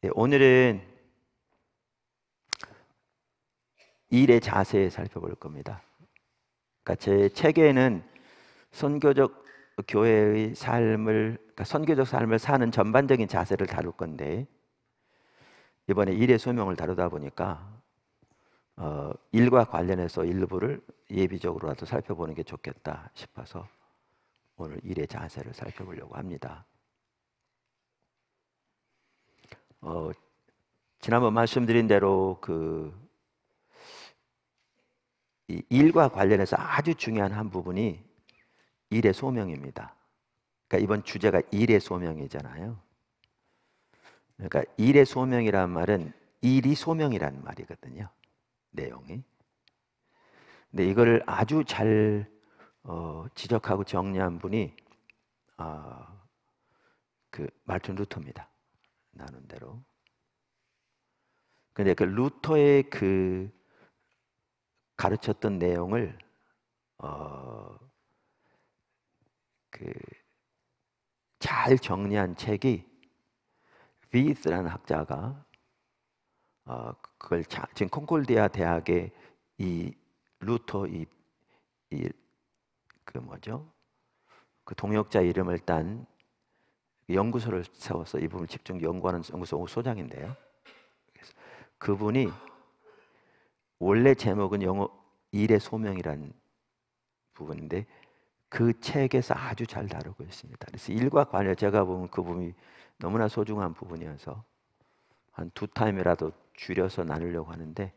네, 오늘은 일의 자세에 살펴볼 겁니다. 그러니까 제 책에는 선교적 교회의 삶을 그러니까 선교적 삶을 사는 전반적인 자세를 다룰 건데 이번에 일의 소명을 다루다 보니까 어, 일과 관련해서 일부를 예비적으로라도 살펴보는 게 좋겠다 싶어서 오늘 일의 자세를 살펴보려고 합니다. 어, 지난번 말씀드린 대로 그 일과 관련해서 아주 중요한 한 부분이 일의 소명입니다. 그러니까 이번 주제가 일의 소명이잖아요. 그러니까 일의 소명이란 말은 일이 소명이란 말이거든요. 내용이. 근데 이거 아주 잘 어, 지적하고 정리한 분이 어, 그 마틴 루터입니다. 나눈 대로. 근데 그 루터의 그 가르쳤던 내용을 어, 그잘 정리한 책이 비스라는 학자가 어, 그걸 자, 지금 콩콜디아 대학의 이 루터 이, 이그 뭐죠? 그 동역자 이름을 딴 연구소를 세워서 이 부분 집중 연구하는 연구소 소장인데요. 그분이 원래 제목은 영어 일의 소명이라 부분인데 그 책에서 아주 잘 다루고 있습니다. 그래서 일과 관여 제가 보면 그 부분이 너무나 소중한 부분이어서 한 두 타임이라도 줄여서 나누려고 하는데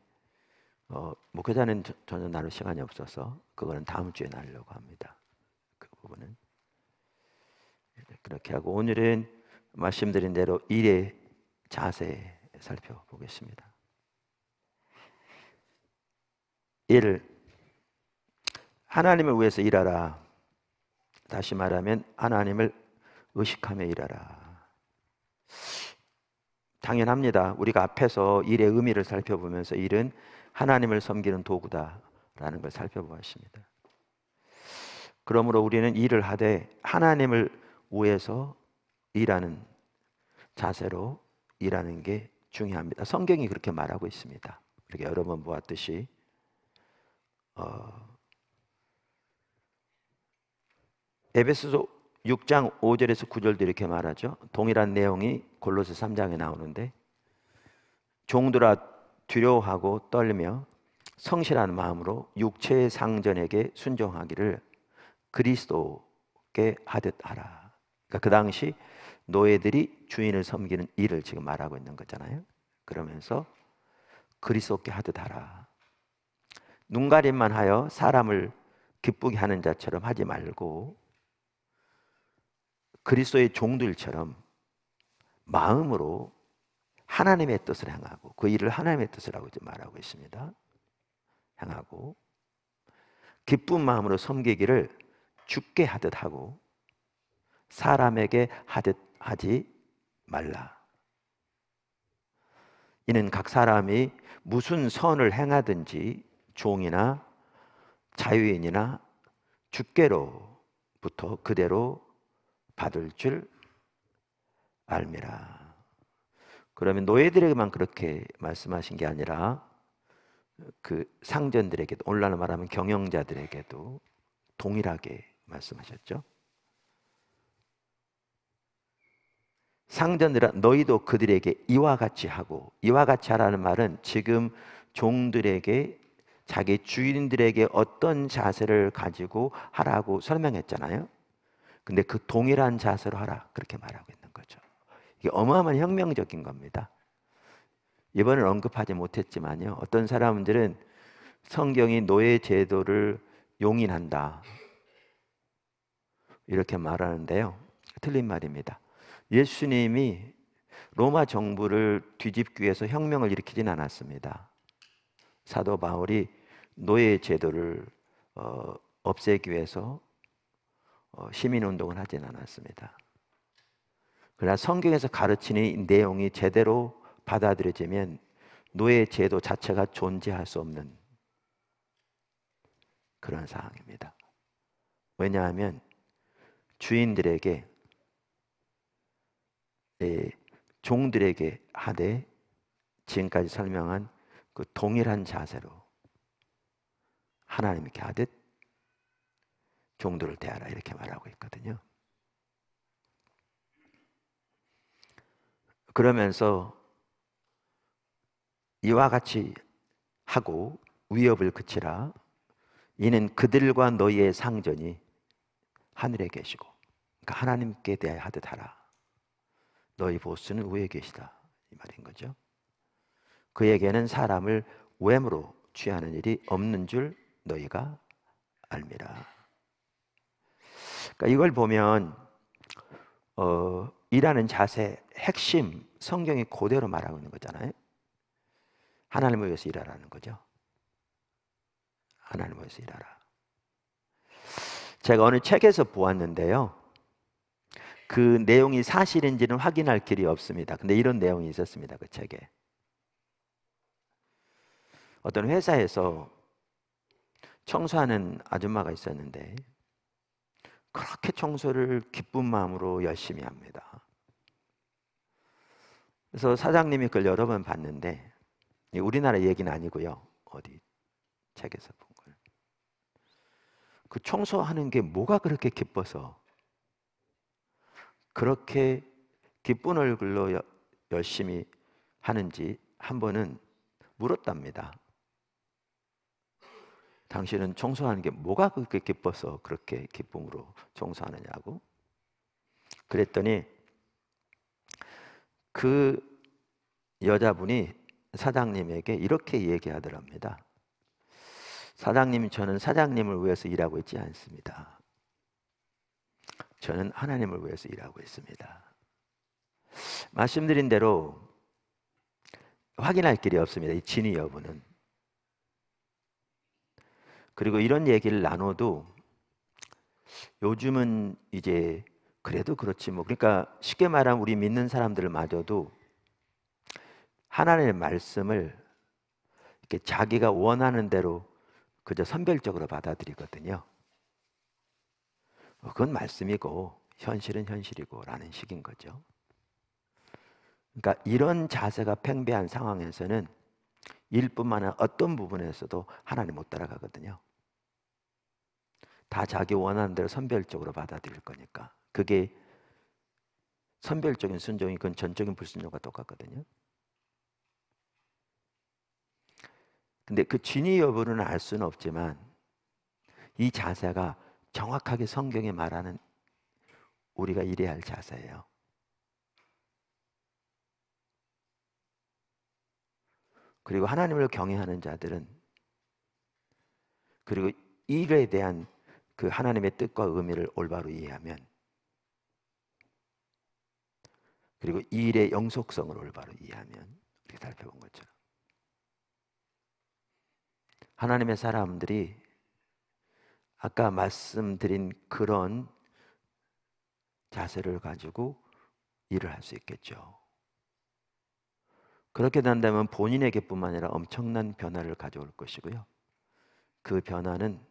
어, 목회자는 전혀 나눌 시간이 없어서 그거는 다음 주에 나누려고 합니다. 그 부분은 그렇게 하고 오늘은 말씀드린 대로 일의 자세 살펴보겠습니다. 일 하나님을 위해서 일하라. 다시 말하면 하나님을 의식하며 일하라. 당연합니다. 우리가 앞에서 일의 의미를 살펴보면서 일은 하나님을 섬기는 도구다라는 걸 살펴보았습니다. 그러므로 우리는 일을 하되 하나님을 위에서 일하는 자세로 일하는 게 중요합니다. 성경이 그렇게 말하고 있습니다. 그렇게 여러 번 보았듯이 어, 에베소서 6장 5절에서 9절도 이렇게 말하죠. 동일한 내용이 골로새 3장에 나오는데 종들아 두려워하고 떨며 성실한 마음으로 육체의 상전에게 순종하기를 그리스도께 하듯 하라. 그러니까 그 당시 노예들이 주인을 섬기는 일을 지금 말하고 있는 거잖아요. 그러면서 그리스도께 하듯 하라. 눈가림만 하여 사람을 기쁘게 하는 자처럼 하지 말고 그리스도의 종들처럼 마음으로 하나님의 뜻을 행하고 그 일을 하나님의 뜻을 하고 말하고 있습니다. 행하고 기쁜 마음으로 섬기기를 죽게 하듯 하고 사람에게 하듯 하지 말라. 이는 각 사람이 무슨 선을 행하든지 종이나 자유인이나 주께로부터 그대로 받을 줄 알미라. 그러면 노예들에게만 그렇게 말씀하신 게 아니라 그 상전들에게도 오늘날 말하면 경영자들에게도 동일하게 말씀하셨죠. 상전들아 너희도 그들에게 이와 같이 하고 이와 같이 하라는 말은 지금 종들에게 자기 주인들에게 어떤 자세를 가지고 하라고 설명했잖아요. 근데 그 동일한 자세로 하라 그렇게 말하고 있는 거죠. 이게 어마어마한 혁명적인 겁니다. 이번에 언급하지 못했지만요. 어떤 사람들은 성경이 노예 제도를 용인한다. 이렇게 말하는데요. 틀린 말입니다. 예수님이 로마 정부를 뒤집기 위해서 혁명을 일으키진 않았습니다. 사도 바울이 노예 제도를 어, 없애기 위해서 어, 시민 운동을 하진 않았습니다. 그러나 성경에서 가르치는 내용이 제대로 받아들여지면 노예 제도 자체가 존재할 수 없는 그런 상황입니다. 왜냐하면 주인들에게 예, 종들에게 하되 지금까지 설명한 그 동일한 자세로 하나님께 하듯 종들을 대하라 이렇게 말하고 있거든요. 그러면서 이와 같이 하고 위협을 그치라 이는 그들과 너희의 상전이 하늘에 계시고 그러니까 하나님께 대하듯 하라 너희 보스는 위에 계시다. 이 말인 거죠. 그에게는 사람을 외모로 취하는 일이 없는 줄 너희가 알미라. 그러니까 이걸 보면 어, 일하는 자세 핵심 성경이 그대로 말하고 있는 거잖아요. 하나님을 위해서 일하라는 거죠. 하나님을 위해서 일하라. 제가 어느 책에서 보았는데요. 그 내용이 사실인지는 확인할 길이 없습니다. 근데 이런 내용이 있었습니다. 그 책에. 어떤 회사에서 청소하는 아줌마가 있었는데 그렇게 청소를 기쁜 마음으로 열심히 합니다. 그래서 사장님이 그걸 여러 번 봤는데 우리나라 얘기는 아니고요. 어디 책에서 본 걸. 그 청소하는 게 뭐가 그렇게 기뻐서 그렇게 기쁜 얼굴로 여, 열심히 하는지 한 번은 물었답니다. 당신은 청소하는 게 뭐가 그렇게 기뻐서 그렇게 기쁨으로 청소하느냐고 그랬더니 그 여자분이 사장님에게 이렇게 얘기하더랍니다. 사장님, 저는 사장님을 위해서 일하고 있지 않습니다. 저는 하나님을 위해서 일하고 있습니다. 말씀드린 대로 확인할 길이 없습니다. 이 진위 여부는. 그리고 이런 얘기를 나눠도 요즘은 이제 그래도 그렇지 뭐 그러니까 쉽게 말하면 우리 믿는 사람들 마저도 하나님의 말씀을 이렇게 자기가 원하는 대로 그저 선별적으로 받아들이거든요. 그건 말씀이고 현실은 현실이고라는 식인 거죠. 그러니까 이런 자세가 팽배한 상황에서는 일뿐만 아니라 어떤 부분에서도 하나님 못 따라가거든요. 다 자기 원하는 대로 선별적으로 받아들일 거니까. 그게 선별적인 순종이 그건 전적인 불순종과 똑같거든요. 근데 그 진위 여부는 알 수는 없지만 이 자세가 정확하게 성경에 말하는 우리가 이래야 할 자세예요. 그리고 하나님을 경외하는 자들은 그리고 일에 대한 그 하나님의 뜻과 의미를 올바로 이해하면 그리고 일의 영속성을 올바로 이해하면 이렇게 살펴본 것처럼 하나님의 사람들이 아까 말씀드린 그런 자세를 가지고 일을 할 수 있겠죠. 그렇게 된다면 본인에게뿐만 아니라 엄청난 변화를 가져올 것이고요. 그 변화는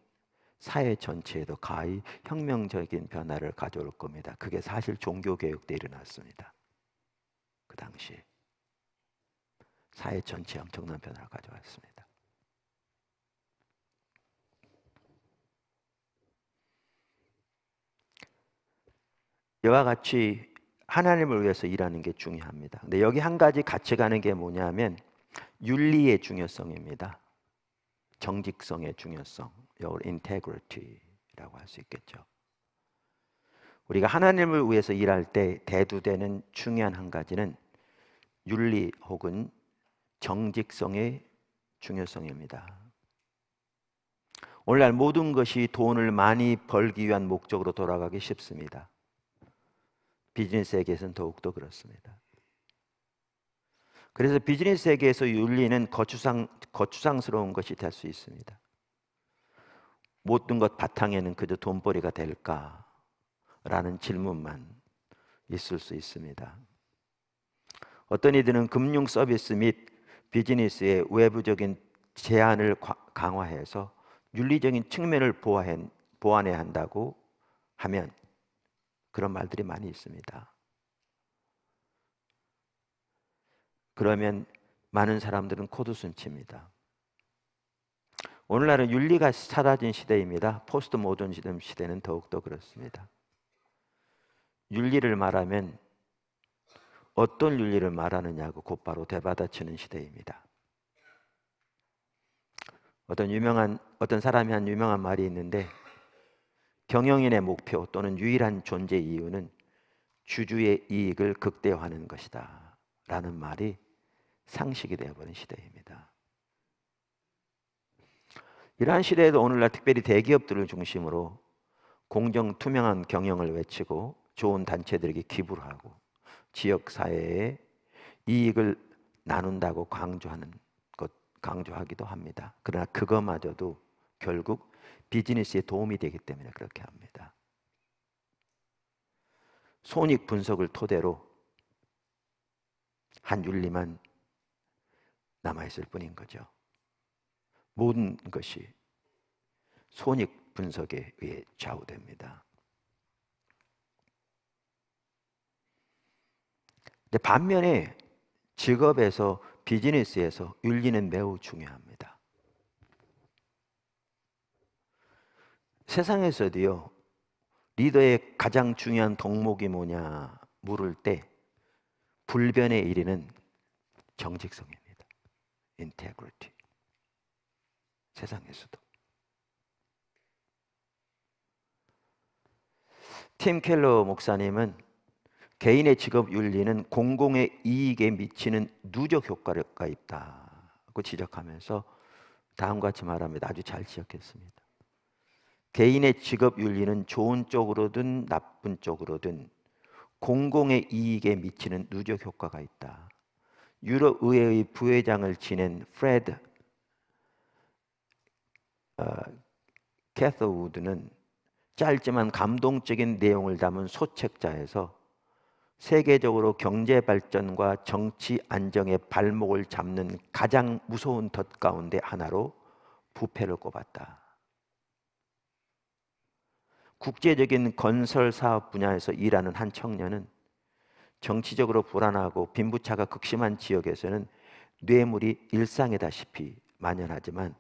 사회 전체에도 가히 혁명적인 변화를 가져올 겁니다. 그게 사실 종교개혁 때 일어났습니다. 그당시 사회 전체에 엄청난 변화를 가져왔습니다. 여와 같이 하나님을 위해서 일하는 게 중요합니다. 근데 여기 한 가지 같이 가는 게 뭐냐면 윤리의 중요성입니다. 정직성의 중요성, y o u integrity라고 할 수 있겠죠. 우리가 하나님을 위해서 일할 때 대두되는 중요한 한 가지는 윤리 혹은 정직성의 중요성입니다. 오늘날 모든 것이 돈을 많이 벌기 위한 목적으로 돌아가기 쉽습니다. 비즈니스에게서는 더욱더 그렇습니다. 그래서 비즈니스 세계에서 윤리는 거추상, 거추상스러운 것이 될 수 있습니다. 모든 것 바탕에는 그저 돈벌이가 될까? 라는 질문만 있을 수 있습니다. 어떤 이들은 금융 서비스 및 비즈니스의 외부적인 제한을 강화해서 윤리적인 측면을 보완해 한다고 하면 그런 말들이 많이 있습니다. 그러면 많은 사람들은 코드순칩니다. 오늘날은 윤리가 사라진 시대입니다. 포스트 모던 시대는 더욱더 그렇습니다. 윤리를 말하면 어떤 윤리를 말하느냐고 곧바로 대받아치는 시대입니다. 어떤 유명한 어떤 사람이 한 유명한 말이 있는데 경영인의 목표 또는 유일한 존재 이유는 주주의 이익을 극대화하는 것이다. 라는 말이 상식이 되어버린 시대입니다. 이러한 시대에도 오늘날 특별히 대기업들을 중심으로 공정 투명한 경영을 외치고 좋은 단체들에게 기부를 하고 지역 사회에 이익을 나눈다고 강조하는 것 강조하기도 합니다. 그러나 그거마저도 결국 비즈니스에 도움이 되기 때문에 그렇게 합니다. 손익 분석을 토대로 한 윤리만 남아있을 뿐인 거죠. 모든 것이 손익 분석에 의해 좌우됩니다. 근데 반면에 직업에서 비즈니스에서 윤리는 매우 중요합니다. 세상에서도요, 리더의 가장 중요한 덕목이 뭐냐 물을 때 불변의 1위는 정직성입니다. integrity. 세상에서도. 팀 켈러 목사님은 개인의 직업 윤리는 공공의 이익에 미치는 누적 효과가 있다고 지적하면서 다음과 같이 말합니다. 아주 잘 지적했습니다. 개인의 직업 윤리는 좋은 쪽으로든 나쁜 쪽으로든 공공의 이익에 미치는 누적 효과가 있다. 유럽 의회의 부회장을 지낸 프레드 어, 캐서우드는 짧지만 감동적인 내용을 담은 소책자에서 세계적으로 경제 발전과 정치 안정의 발목을 잡는 가장 무서운 덫 가운데 하나로 부패를 꼽았다. 국제적인 건설 사업 분야에서 일하는 한 청년은 정치적으로 불안하고 빈부차가 극심한 지역에서는 뇌물이 일상이다시피 만연하지만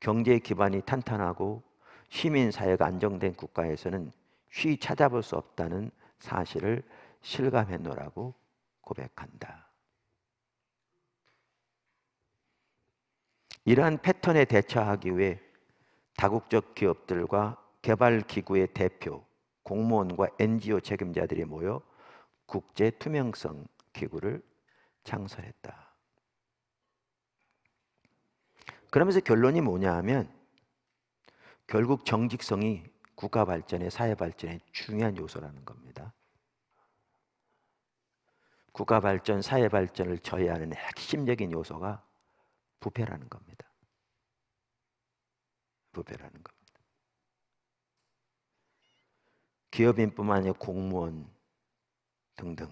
경제 기반이 탄탄하고 시민사회가 안정된 국가에서는 쉬 찾아볼 수 없다는 사실을 실감했노라고 고백한다. 이러한 패턴에 대처하기 위해 다국적 기업들과 개발기구의 대표, 공무원과 NGO 책임자들이 모여 국제 투명성 기구를 창설했다. 그러면서 결론이 뭐냐 하면 결국 정직성이 국가 발전에 사회 발전에 중요한 요소라는 겁니다. 국가 발전, 사회 발전을 저해하는 핵심적인 요소가 부패라는 겁니다. 부패라는 겁니다. 기업인뿐만 아니라 공무원 등등.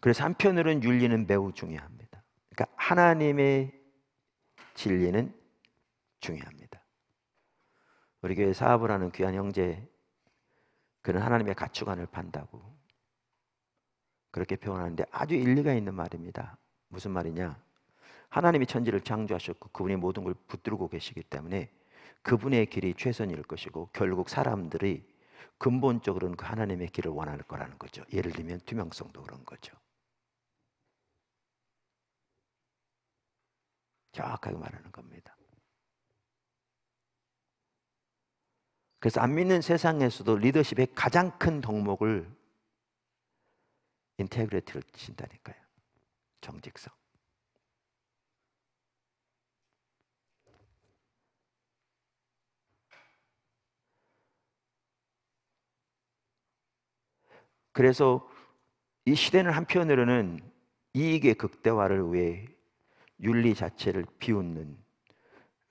그래서 한편으로는 윤리는 매우 중요합니다. 그러니까 하나님의 진리는 중요합니다. 우리 교회 사업을 하는 귀한 형제, 그는 하나님의 가치관을 판다고 그렇게 표현하는데 아주 일리가 있는 말입니다. 무슨 말이냐? 하나님이 천지를 창조하셨고 그분이 모든 걸 붙들고 계시기 때문에 그분의 길이 최선일 것이고 결국 사람들이 근본적으로는 그 하나님의 길을 원할 거라는 거죠. 예를 들면 투명성도 그런 거죠. 정확하게 말하는 겁니다. 그래서 안 믿는 세상에서도 리더십의 가장 큰 덕목을 인테그리티를 친다니까요. 정직성. 그래서 이 시대는 한편으로는 이익의 극대화를 위해 윤리 자체를 비웃는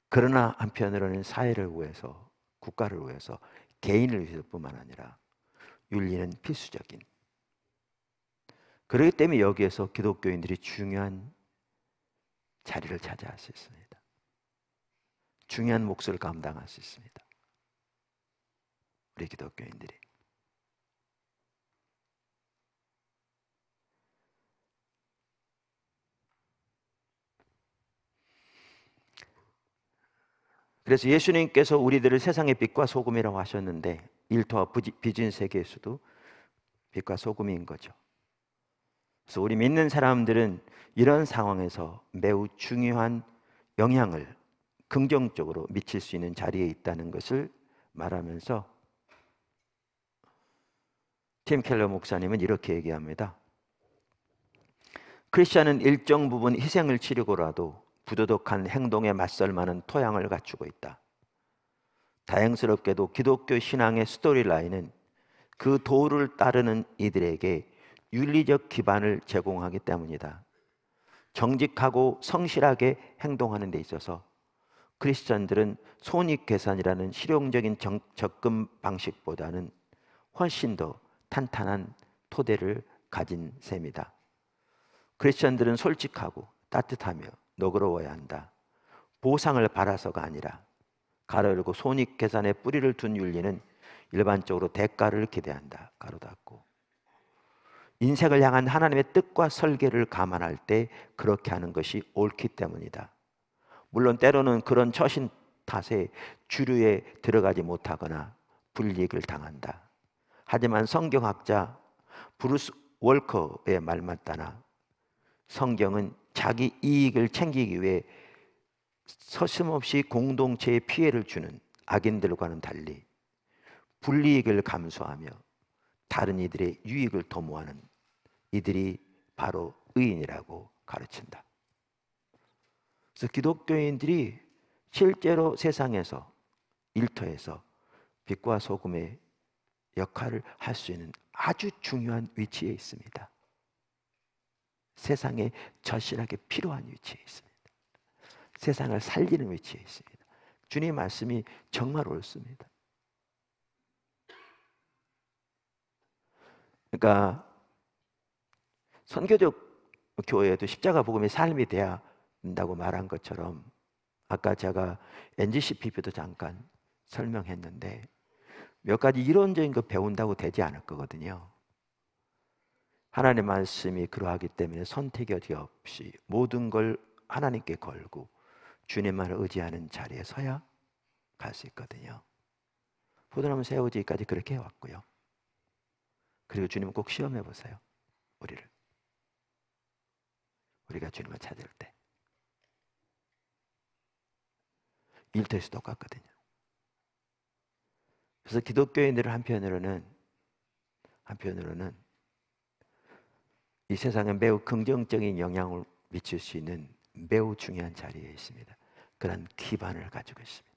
그러나 한편으로는 사회를 위해서 국가를 위해서 개인을 위해서뿐만 아니라 윤리는 필수적인 그렇기 때문에 여기에서 기독교인들이 중요한 자리를 차지할 수 있습니다. 중요한 몫을 감당할 수 있습니다. 우리 기독교인들이 그래서 예수님께서 우리들을 세상의 빛과 소금이라고 하셨는데 일터와 빚은 세계에서도 빛과 소금인 거죠. 그래서 우리 믿는 사람들은 이런 상황에서 매우 중요한 영향을 긍정적으로 미칠 수 있는 자리에 있다는 것을 말하면서 팀 켈러 목사님은 이렇게 얘기합니다. 크리스천은 일정 부분 희생을 치르고라도 부도덕한 행동에 맞설 만한 토양을 갖추고 있다. 다행스럽게도 기독교 신앙의 스토리라인은 그 도를 따르는 이들에게 윤리적 기반을 제공하기 때문이다. 정직하고 성실하게 행동하는 데 있어서 크리스천들은 손익 계산이라는 실용적인 정, 접근 방식보다는 훨씬 더 탄탄한 토대를 가진 셈이다. 크리스천들은 솔직하고 따뜻하며 너그러워야 한다. 보상을 바라서가 아니라 가로 열고 손익 계산에 뿌리를 둔 윤리는 일반적으로 대가를 기대한다. 가로 닫고 인생을 향한 하나님의 뜻과 설계를 감안할 때 그렇게 하는 것이 옳기 때문이다. 물론 때로는 그런 처신 탓에 주류에 들어가지 못하거나 불이익을 당한다. 하지만 성경학자 브루스 월커의 말만따나 성경은 자기 이익을 챙기기 위해 서슴없이 공동체에 피해를 주는 악인들과는 달리 불리익을 감수하며 다른 이들의 유익을 도모하는 이들이 바로 의인이라고 가르친다. 그래서 기독교인들이 실제로 세상에서 일터에서 빛과 소금의 역할을 할 수 있는 아주 중요한 위치에 있습니다. 세상에 절실하게 필요한 위치에 있습니다. 세상을 살리는 위치에 있습니다. 주님 말씀이 정말 옳습니다. 그러니까 선교적 교회에도 십자가 복음이 삶이 돼야 된다고 말한 것처럼 아까 제가 NGCPP도 잠깐 설명했는데 몇 가지 이론적인 거 배운다고 되지 않을 거거든요. 하나님 말씀이 그러하기 때문에 선택이 어디 없이 모든 걸 하나님께 걸고 주님만을 의지하는 자리에 서야 갈 수 있거든요. 포도나무 세우지까지 그렇게 해왔고요. 그리고 주님은 꼭 시험해 보세요. 우리를. 우리가 주님을 찾을 때. 일터에서 똑같거든요. 그래서 기독교인들을 한편으로는 한편으로는 이 세상에 매우 긍정적인 영향을 미칠 수 있는 매우 중요한 자리에 있습니다. 그런 기반을 가지고 있습니다.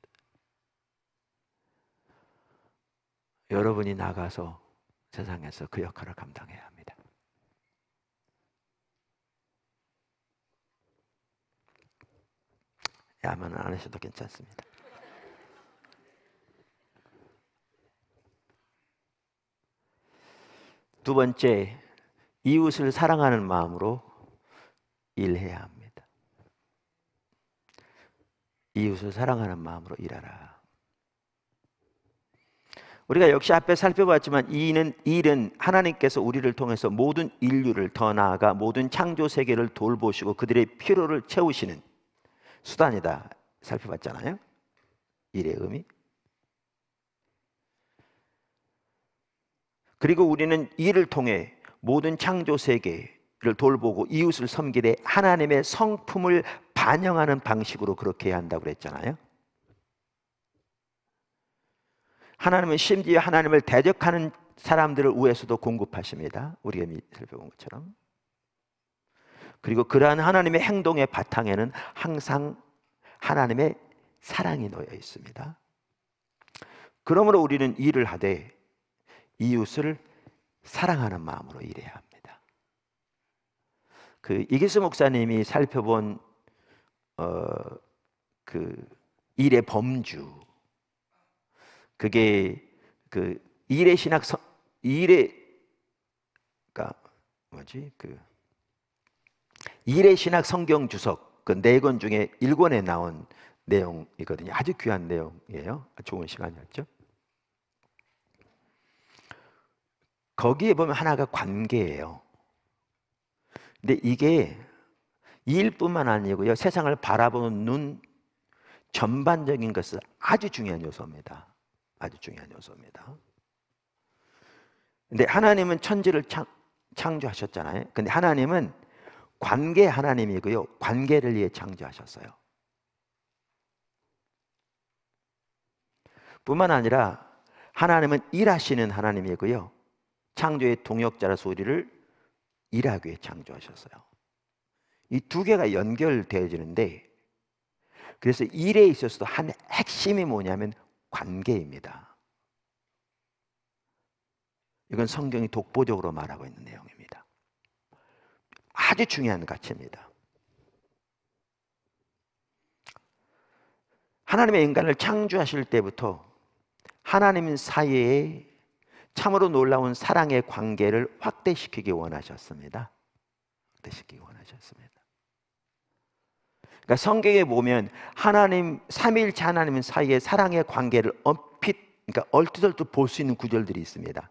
여러분이 나가서 세상에서 그 역할을 감당해야 합니다. 야만 안 하셔도 괜찮습니다. 두 번째, 이웃을 사랑하는 마음으로 일해야 합니다. 이웃을 사랑하는 마음으로 일하라. 우리가 역시 앞에 살펴봤지만 이 일은 하나님께서 우리를 통해서 모든 인류를 더 나아가 모든 창조 세계를 돌보시고 그들의 필요를 채우시는 수단이다 살펴봤잖아요. 일의 의미. 그리고 우리는 일을 통해 모든 창조 세계를 돌보고 이웃을 섬기되 하나님의 성품을 반영하는 방식으로 그렇게 해야 한다고 그랬잖아요. 하나님은 심지어 하나님을 대적하는 사람들을 위해서도 공급하십니다. 우리가 살펴본 것처럼. 그리고 그러한 하나님의 행동의 바탕에는 항상 하나님의 사랑이 놓여 있습니다. 그러므로 우리는 일을 하되 이웃을 사랑하는 마음으로 일해야 합니다. 그 이기수 목사님이 살펴본 어, 그 일의 범주 그게 그 일의 신학 서, 일의 그 뭐지 그 일의 신학 성경 주석 그네권 중에 일권에 나온 내용이거든요. 아주 귀한 내용이에요. 좋은 시간이었죠. 거기에 보면 하나가 관계예요. 근데 이게 일뿐만 아니고요. 세상을 바라보는 눈 전반적인 것은 아주 중요한 요소입니다. 아주 중요한 요소입니다. 근데 하나님은 천지를 창, 창조하셨잖아요. 근데 하나님은 관계 하나님이고요. 관계를 위해 창조하셨어요. 뿐만 아니라 하나님은 일하시는 하나님이고요. 창조의 동역자라서 우리를 일하기 위해 창조하셨어요. 이 두 개가 연결되어지는데 그래서 일에 있어서도 한 핵심이 뭐냐면 관계입니다. 이건 성경이 독보적으로 말하고 있는 내용입니다. 아주 중요한 가치입니다. 하나님의 인간을 창조하실 때부터 하나님 사이에 참으로 놀라운 사랑의 관계를 확대시키기 원하셨습니다. 확대시키기 원하셨습니다. 그러니까 성경에 보면 하나님 삼일체 하나님 사이의 사랑의 관계를 얼핏 그러니까 얼뜻얼뜻 볼수 있는 구절들이 있습니다.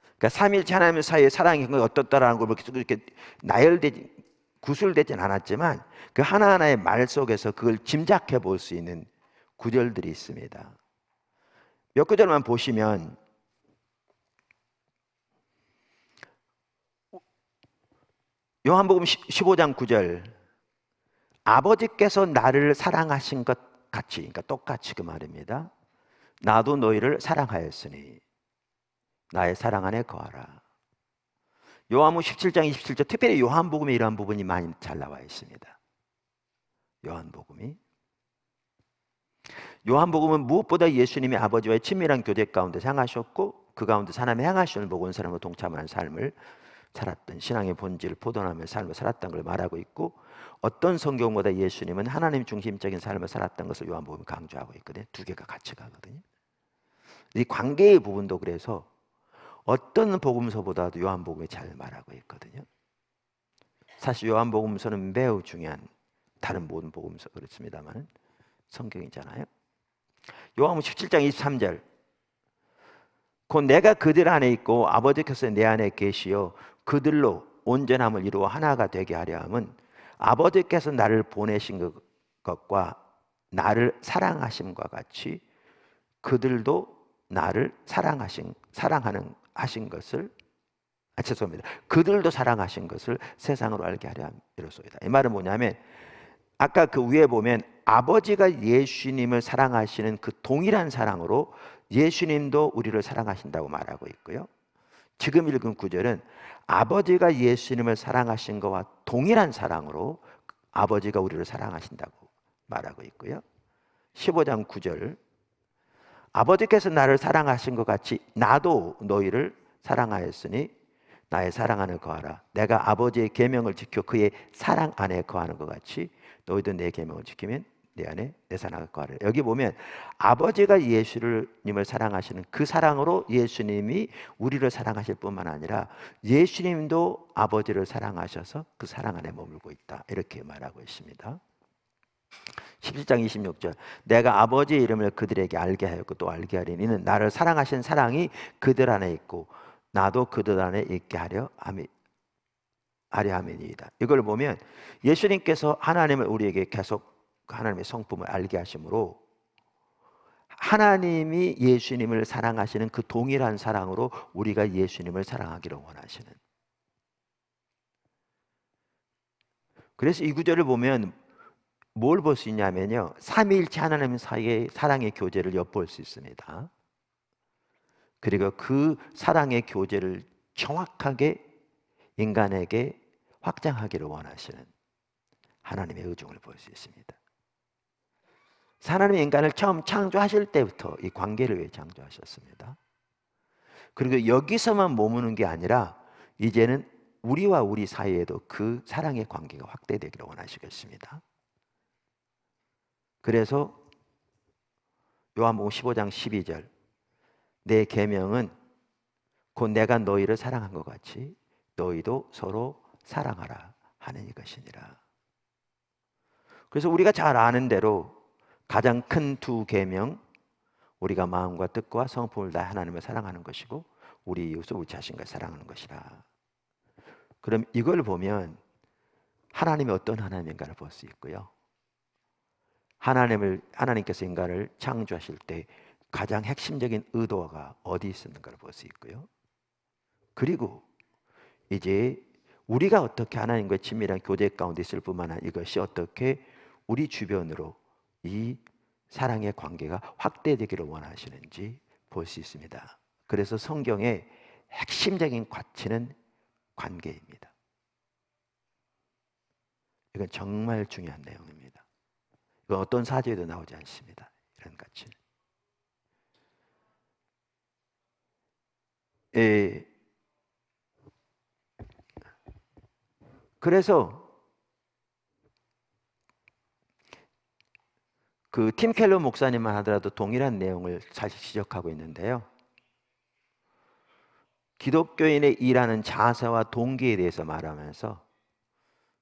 그러니까 삼일체 하나님 사이의 사랑의 관계가 어떻다라는 걸 뭐 이렇게 나열되지 구술되진 않았지만 그 하나하나의 말 속에서 그걸 짐작해 볼 수 있는 구절들이 있습니다. 몇 구절만 보시면 요한복음 15장 9절 아버지께서 나를 사랑하신 것 같이 그러니까 똑같이 그 말입니다. 나도 너희를 사랑하였으니 나의 사랑 안에 거하라. 요한복음 17장 27절 특별히 요한복음에 이러한 부분이 많이 잘 나와 있습니다. 요한복음이 요한복음은 무엇보다 예수님이 아버지와의 친밀한 교제 가운데 향하셨고 그 가운데 사람의 향하시을 보고 온 사람으로 동참하는 삶을 살았던 신앙의 본질을 보존하며 삶을 살았던 걸 말하고 있고 어떤 성경보다 예수님은 하나님 중심적인 삶을 살았던 것을 요한복음 강조하고 있거든요. 두 개가 같이 가거든요. 이 관계의 부분도 그래서 어떤 복음서보다도 요한복음이 잘 말하고 있거든요. 사실 요한복음서는 매우 중요한 다른 모든 복음서 그렇습니다만 성경이잖아요. 요한복음 17장 23절 곧 내가 그들 안에 있고 아버지께서 내 안에 계시요 그들로 온전함을 이루어 하나가 되게 하려 함은 아버지께서 나를 보내신 것과 나를 사랑하심과 같이 그들도 나를 사랑하신 사랑하는 하신 것을 아, 죄송합니다. 그들도 사랑하신 것을 세상으로 알게 하려 함이로소이다. 이 말은 뭐냐면 아까 그 위에 보면 아버지가 예수님을 사랑하시는 그 동일한 사랑으로 예수님도 우리를 사랑하신다고 말하고 있고요. 지금 읽은 구절은 아버지가 예수님을 사랑하신 것과 동일한 사랑으로 아버지가 우리를 사랑하신다고 말하고 있고요. 15장 9절 아버지께서 나를 사랑하신 것 같이 나도 너희를 사랑하였으니 나의 사랑 안에 거하라. 내가 아버지의 계명을 지켜 그의 사랑 안에 거하는 것 같이 너희도 내 계명을 지키면 내 안에 내 사랑할 거를 여기 보면 아버지가 예수님을 사랑하시는 그 사랑으로 예수님이 우리를 사랑하실 뿐만 아니라 예수님도 아버지를 사랑하셔서 그 사랑 안에 머물고 있다 이렇게 말하고 있습니다. 17장 26절 내가 아버지의 이름을 그들에게 알게 하였고 또 알게 하리니 는 나를 사랑하신 사랑이 그들 안에 있고 나도 그들 안에 있게 하려 함이 아리아멘이다. 이걸 보면 예수님께서 하나님을 우리에게 계속 하나님의 성품을 알게 하심으로 하나님이 예수님을 사랑하시는 그 동일한 사랑으로 우리가 예수님을 사랑하기를 원하시는. 그래서 이 구절을 보면 뭘 볼 수 있냐면요. 삼위일체 하나님 사이의 사랑의 교제를 엿볼 수 있습니다. 그리고 그 사랑의 교제를 정확하게 인간에게 확장하기를 원하시는 하나님의 의중을 볼 수 있습니다. 하나님의 인간을 처음 창조하실 때부터 이 관계를 위해 창조하셨습니다. 그리고 여기서만 머무는 게 아니라 이제는 우리와 우리 사이에도 그 사랑의 관계가 확대되기를 원하시겠습니다. 그래서 요한 15장 12절 내 계명은 곧 내가 너희를 사랑한 것 같이 너희도 서로 사랑하라 하는 것이니라 그래서 우리가 잘 아는 대로 가장 큰 두 계명 우리가 마음과 뜻과 성품을 다 하나님을 사랑하는 것이고 우리 이웃을 우리 자신과 사랑하는 것이라. 그럼 이걸 보면 하나님이 어떤 하나님인가를 볼 수 있고요. 하나님을 하나님께서 인간을 창조하실 때 가장 핵심적인 의도가 어디 있었는가를 볼 수 있고요. 그리고 이제 우리가 어떻게 하나님과 친밀한 교제 가운데 있을 뿐만 아니라 이것이 어떻게 우리 주변으로 이 사랑의 관계가 확대되기를 원하시는지 볼 수 있습니다. 그래서 성경의 핵심적인 가치는 관계입니다. 이건 정말 중요한 내용입니다. 이건 어떤 사제에도 나오지 않습니다. 이런 가치는. 예. 그래서 그팀 켈러 목사님만 하더라도 동일한 내용을 사실 지적하고 있는데요. 기독교인의 일하는 자세와 동기에 대해서 말하면서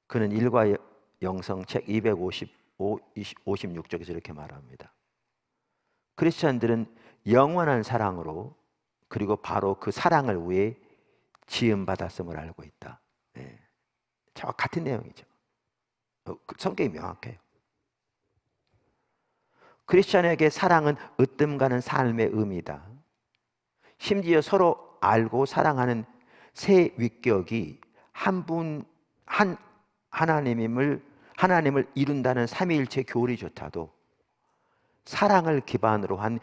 그는 일과 영성책 255, 56쪽에서 이렇게 말합니다. 크리스천들은 영원한 사랑으로 그리고 바로 그 사랑을 위해 지음받았음을 알고 있다. 네. 예. 저와 같은 내용이죠. 어, 그 성격이 명확해요. 크리스천에게 사랑은 으뜸 가는 삶의 의미다. 심지어 서로 알고 사랑하는 새 위격이 한 분, 한 하나님임을, 하나님을 이룬다는 삼위일체 교리 좋다도 사랑을 기반으로 한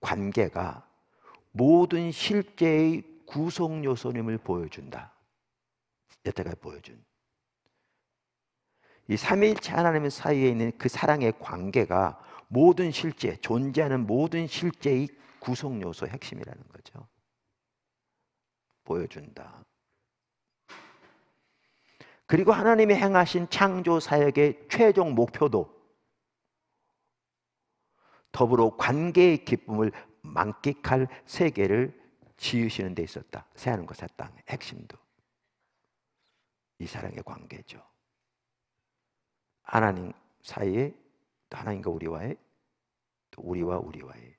관계가 모든 실제의 구성 요소임을 보여준다. 여태까지 보여준. 이 삼위일체 하나님 사이에 있는 그 사랑의 관계가 모든 실제, 존재하는 모든 실제의 구성 요소 핵심이라는 거죠. 보여준다. 그리고 하나님이 행하신 창조 사역의 최종 목표도 더불어 관계의 기쁨을 만끽할 세계를 지으시는 데 있었다. 새하는 것의 땅 핵심도 이 사랑의 관계죠. 하나님 사이의 또 하나님과 우리와의 또 우리와 우리와의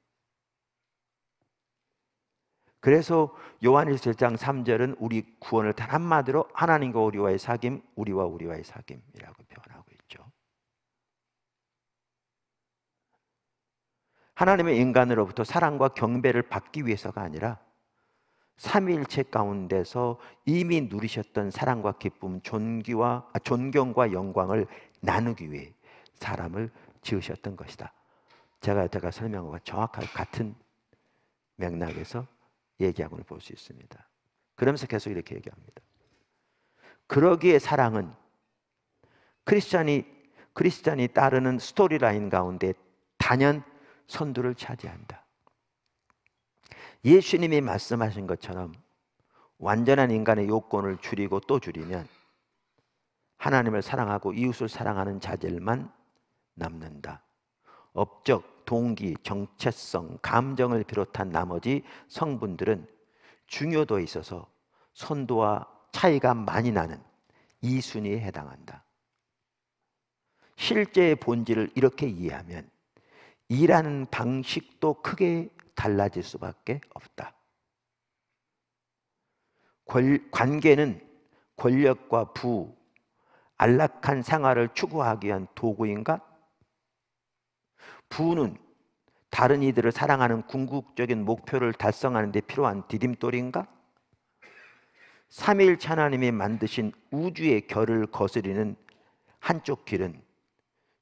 그래서 요한일서 1장 3절은 우리 구원을 단 한마디로 하나님과 우리와의 사귐, 우리와 우리와의 사귐이라고 표현하고 있죠. 하나님의 인간으로부터 사랑과 경배를 받기 위해서가 아니라 삼위일체 가운데서 이미 누리셨던 사랑과 기쁨, 존귀와 아, 존경과 영광을 나누기 위해 사람을 지으셨던 것이다. 제가 여태까 설명과 정확하게 같은 맥락에서 얘기하고볼 수 있습니다. 그러면서 계속 이렇게 얘기합니다. 그러기에 사랑은 크리스찬이 크리스찬이 따르는 스토리라인 가운데 단연 선두를 차지한다. 예수님이 말씀하신 것처럼 완전한 인간의 요건을 줄이고 또 줄이면 하나님을 사랑하고 이웃을 사랑하는 자질만 남는다. 업적, 동기, 정체성, 감정을 비롯한 나머지 성분들은 중요도에 있어서 선도와 차이가 많이 나는 이 순위에 해당한다. 실제의 본질을 이렇게 이해하면 일하는 방식도 크게 달라질 수밖에 없다. 관계는 권력과 부, 안락한 생활을 추구하기 위한 도구인가 부는 다른 이들을 사랑하는 궁극적인 목표를 달성하는 데 필요한 디딤돌인가? 삼일체 하나님이 만드신 우주의 결을 거스리는 한쪽 길은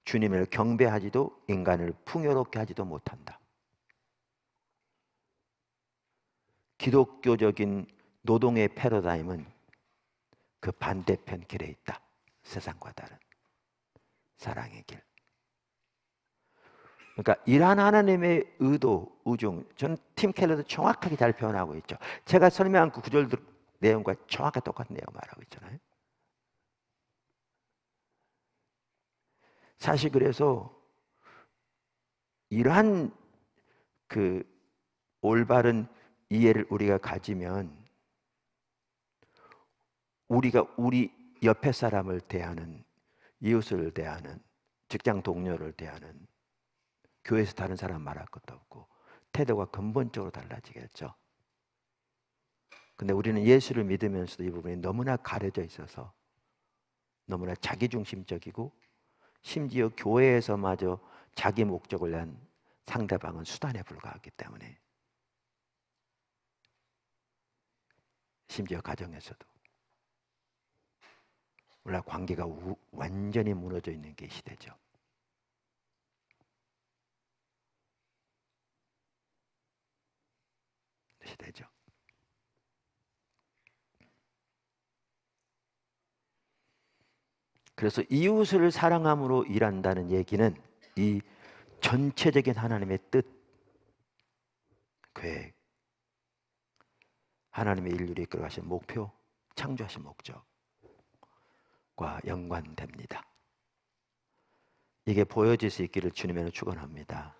주님을 경배하지도 인간을 풍요롭게 하지도 못한다. 기독교적인 노동의 패러다임은 그 반대편 길에 있다. 세상과 다른 사랑의 길. 그러니까 이러한 하나님의 의도, 우중, 저는 팀 켈러도 정확하게 잘 표현하고 있죠. 제가 설명한 그 구절들 내용과 정확하게 똑같은 내용 말하고 있잖아요. 사실 그래서 이러한 그 올바른 이해를 우리가 가지면 우리가 우리 옆에 사람을 대하는 이웃을 대하는 직장 동료를 대하는 교회에서 다른 사람 말할 것도 없고 태도가 근본적으로 달라지겠죠. 근데 우리는 예수를 믿으면서도 이 부분이 너무나 가려져 있어서 너무나 자기중심적이고 심지어 교회에서마저 자기 목적을 낸 상대방은 수단에 불과하기 때문에 심지어 가정에서도 물론 관계가 우, 완전히 무너져 있는 게 시대죠. 시대죠. 그래서 이웃을 사랑함으로 일한다는 얘기는 이 전체적인 하나님의 뜻, 계획, 하나님의 인류를 이끌어가신 목표, 창조하신 목적과 연관됩니다. 이게 보여질 수 있기를 주님에는 축원합니다.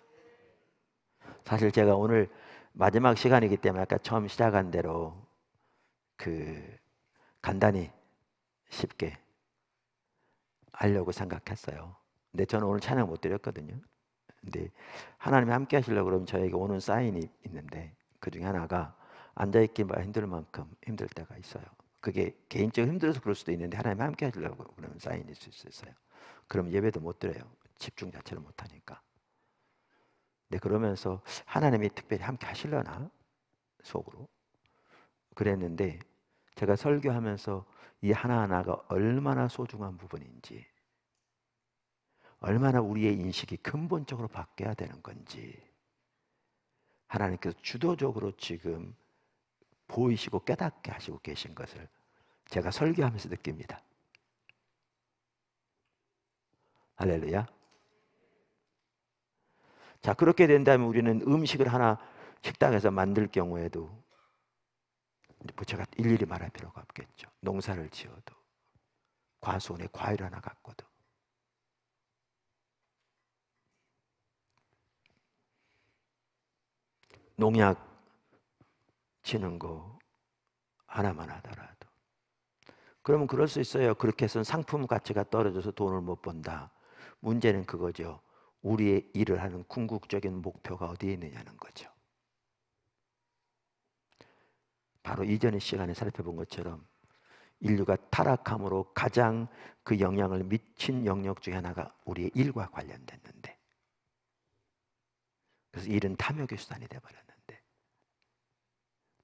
사실 제가 오늘 마지막 시간이기 때문에 아까 처음 시작한 대로 그 간단히 쉽게 하려고 생각했어요. 근데 저는 오늘 찬양 못 드렸거든요. 근데 하나님이 함께 하시려고 그러면 저에게 오는 사인이 있는데 그 중에 하나가 앉아 있기만 힘들 만큼 힘들 때가 있어요. 그게 개인적으로 힘들어서 그럴 수도 있는데 하나님이 함께 하시려고 그러는 사인일 수 있어요. 그럼 예배도 못 드려요. 집중 자체를 못 하니까. 근 네, 그러면서 하나님이 특별히 함께 하실려나 속으로 그랬는데 제가 설교하면서 이 하나하나가 얼마나 소중한 부분인지 얼마나 우리의 인식이 근본적으로 바뀌어야 되는 건지 하나님께서 주도적으로 지금 보이시고 깨닫게 하시고 계신 것을 제가 설교하면서 느낍니다. 할렐루야. 자, 그렇게 된다면 우리는 음식을 하나 식당에서 만들 경우에도 부처가 일일이 말할 필요가 없겠죠. 농사를 지어도 과수원에 과일 하나 갖고도 농약 치는 거 하나만 하더라도 그러면 그럴 수 있어요. 그렇게 해서 상품 가치가 떨어져서 돈을 못 번다. 문제는 그거죠. 우리의 일을 하는 궁극적인 목표가 어디에 있느냐는 거죠. 바로 이전의 시간에 살펴본 것처럼 인류가 타락함으로 가장 그 영향을 미친 영역 중에 하나가 우리의 일과 관련됐는데 그래서 일은 탐욕의 수단이 돼버렸는데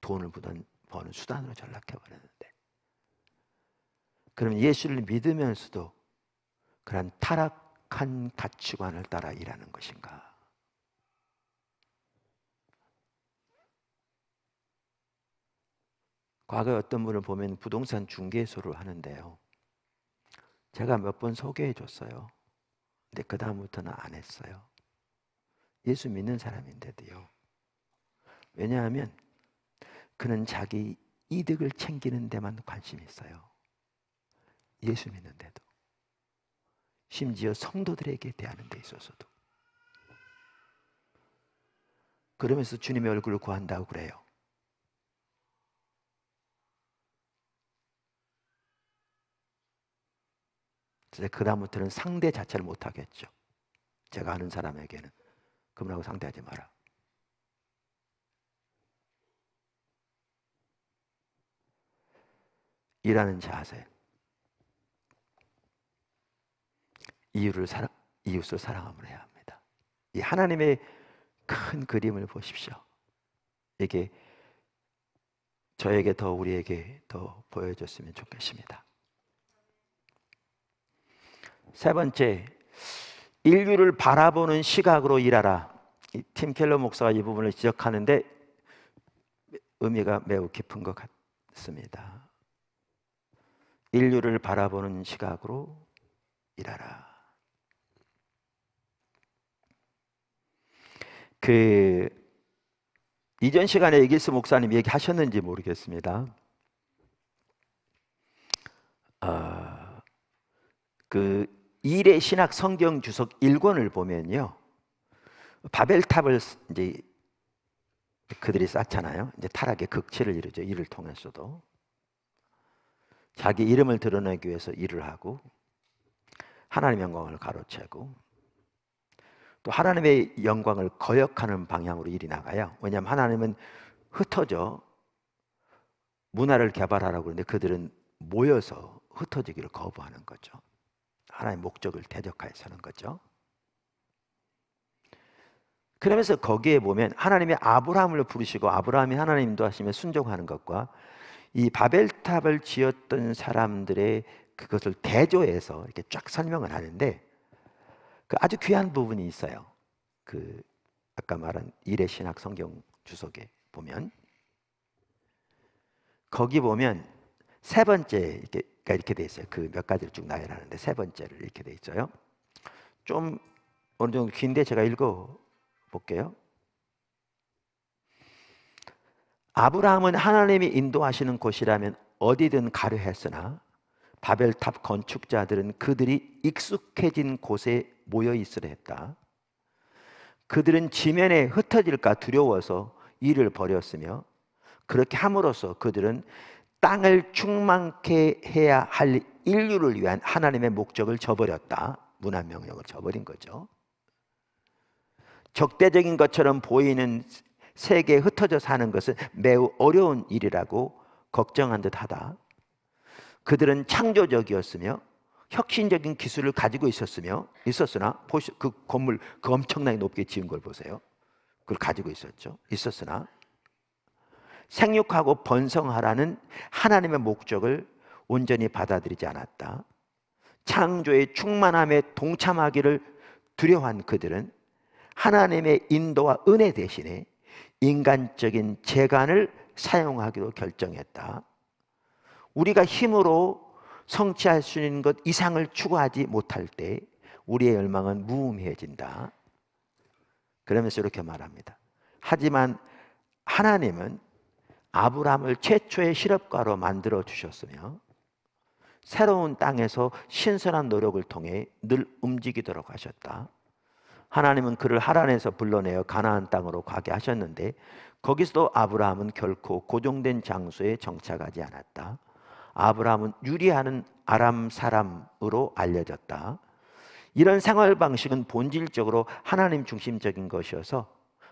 돈을 버는 수단으로 전락해버렸는데 그럼 예수를 믿으면서도 그런 타락 정한 가치관을 따라 일하는 것인가? 과거에 어떤 분을 보면 부동산 중개소를 하는데요. 제가 몇 번 소개해 줬어요. 근데 그다음부터는 안 했어요. 예수 믿는 사람인데도요. 왜냐하면 그는 자기 이득을 챙기는 데만 관심이 있어요. 예수 믿는데도. 심지어 성도들에게 대하는 데 있어서도. 그러면서 주님의 얼굴을 구한다고 그래요. 그다음부터는 그 상대 자체를 못하겠죠. 제가 아는 사람에게는. 그분하고 상대하지 마라. 일하는 자세. 이웃을 사랑 이웃을 사랑함을 해야 합니다. 이 하나님의 큰 그림을 보십시오. 이게 저에게 더 우리에게 더 보여줬으면 좋겠습니다. 세 번째, 인류를 바라보는 시각으로 일하라. 팀 켈러 목사가 이 부분을 지적하는데 의미가 매우 깊은 것 같습니다. 인류를 바라보는 시각으로 일하라. 그 이전 시간에 이길스 목사님 얘기하셨는지 모르겠습니다. 어, 그 일의 신학 성경 주석 1권을 보면요. 바벨탑을 이제 그들이 쌓잖아요. 이제 타락의 극치를 이루죠. 일을 통해서도. 자기 이름을 드러내기 위해서 일을 하고 하나님의 영광을 가로채고 또 하나님의 영광을 거역하는 방향으로 일이 나가요. 왜냐하면 하나님은 흩어져 문화를 개발하라고 그러는데 그들은 모여서 흩어지기를 거부하는 거죠. 하나의 목적을 대적하여 서는 거죠. 그러면서 거기에 보면 하나님의 아브라함을 부르시고 아브라함이 하나님도 하시며 순종하는 것과 이 바벨탑을 지었던 사람들의 그것을 대조해서 이렇게 쫙 설명을 하는데 그 아주 귀한 부분이 있어요. 그 아까 말한 일의 신학 성경 주석에 보면 거기 보면 세 번째 이렇게 이렇게 돼 있어요. 그 몇 가지를 쭉 나열하는데 세 번째를 이렇게 돼 있어요. 좀 어느 정도 긴데 제가 읽어 볼게요. 아브라함은 하나님이 인도하시는 곳이라면 어디든 가려 했으나 바벨탑 건축자들은 그들이 익숙해진 곳에 모여 있으려 했다. 그들은 지면에 흩어질까 두려워서 일을 벌였으며 그렇게 함으로써 그들은 땅을 충만케 해야 할 인류를 위한 하나님의 목적을 저버렸다. 문안 명령을 저버린 거죠. 적대적인 것처럼 보이는 세계에 흩어져 사는 것은 매우 어려운 일이라고 걱정한 듯하다. 그들은 창조적이었으며 혁신적인 기술을 가지고 있었으며 있었으나 그 건물 그 엄청나게 높게 지은 걸 보세요. 그걸 가지고 있었죠. 있었으나 생육하고 번성하라는 하나님의 목적을 온전히 받아들이지 않았다. 창조의 충만함에 동참하기를 두려워한 그들은 하나님의 인도와 은혜 대신에 인간적인 재간을 사용하기로 결정했다. 우리가 힘으로 성취할 수 있는 것 이상을 추구하지 못할 때 우리의 열망은 무음해진다. 그러면서 이렇게 말합니다. 하지만 하나님은 아브라함을 최초의 실업가로 만들어 주셨으며 새로운 땅에서 신선한 노력을 통해 늘 움직이도록 하셨다. 하나님은 그를 하란에서 불러내어 가나안 땅으로 가게 하셨는데 거기서도 아브라함은 결코 고정된 장소에 정착하지 않았다. 아브라함은 유리하는 아람 사람으로 알려졌다. 이런 생활 방식은 본질적으로 하나님 중심적인 것이어서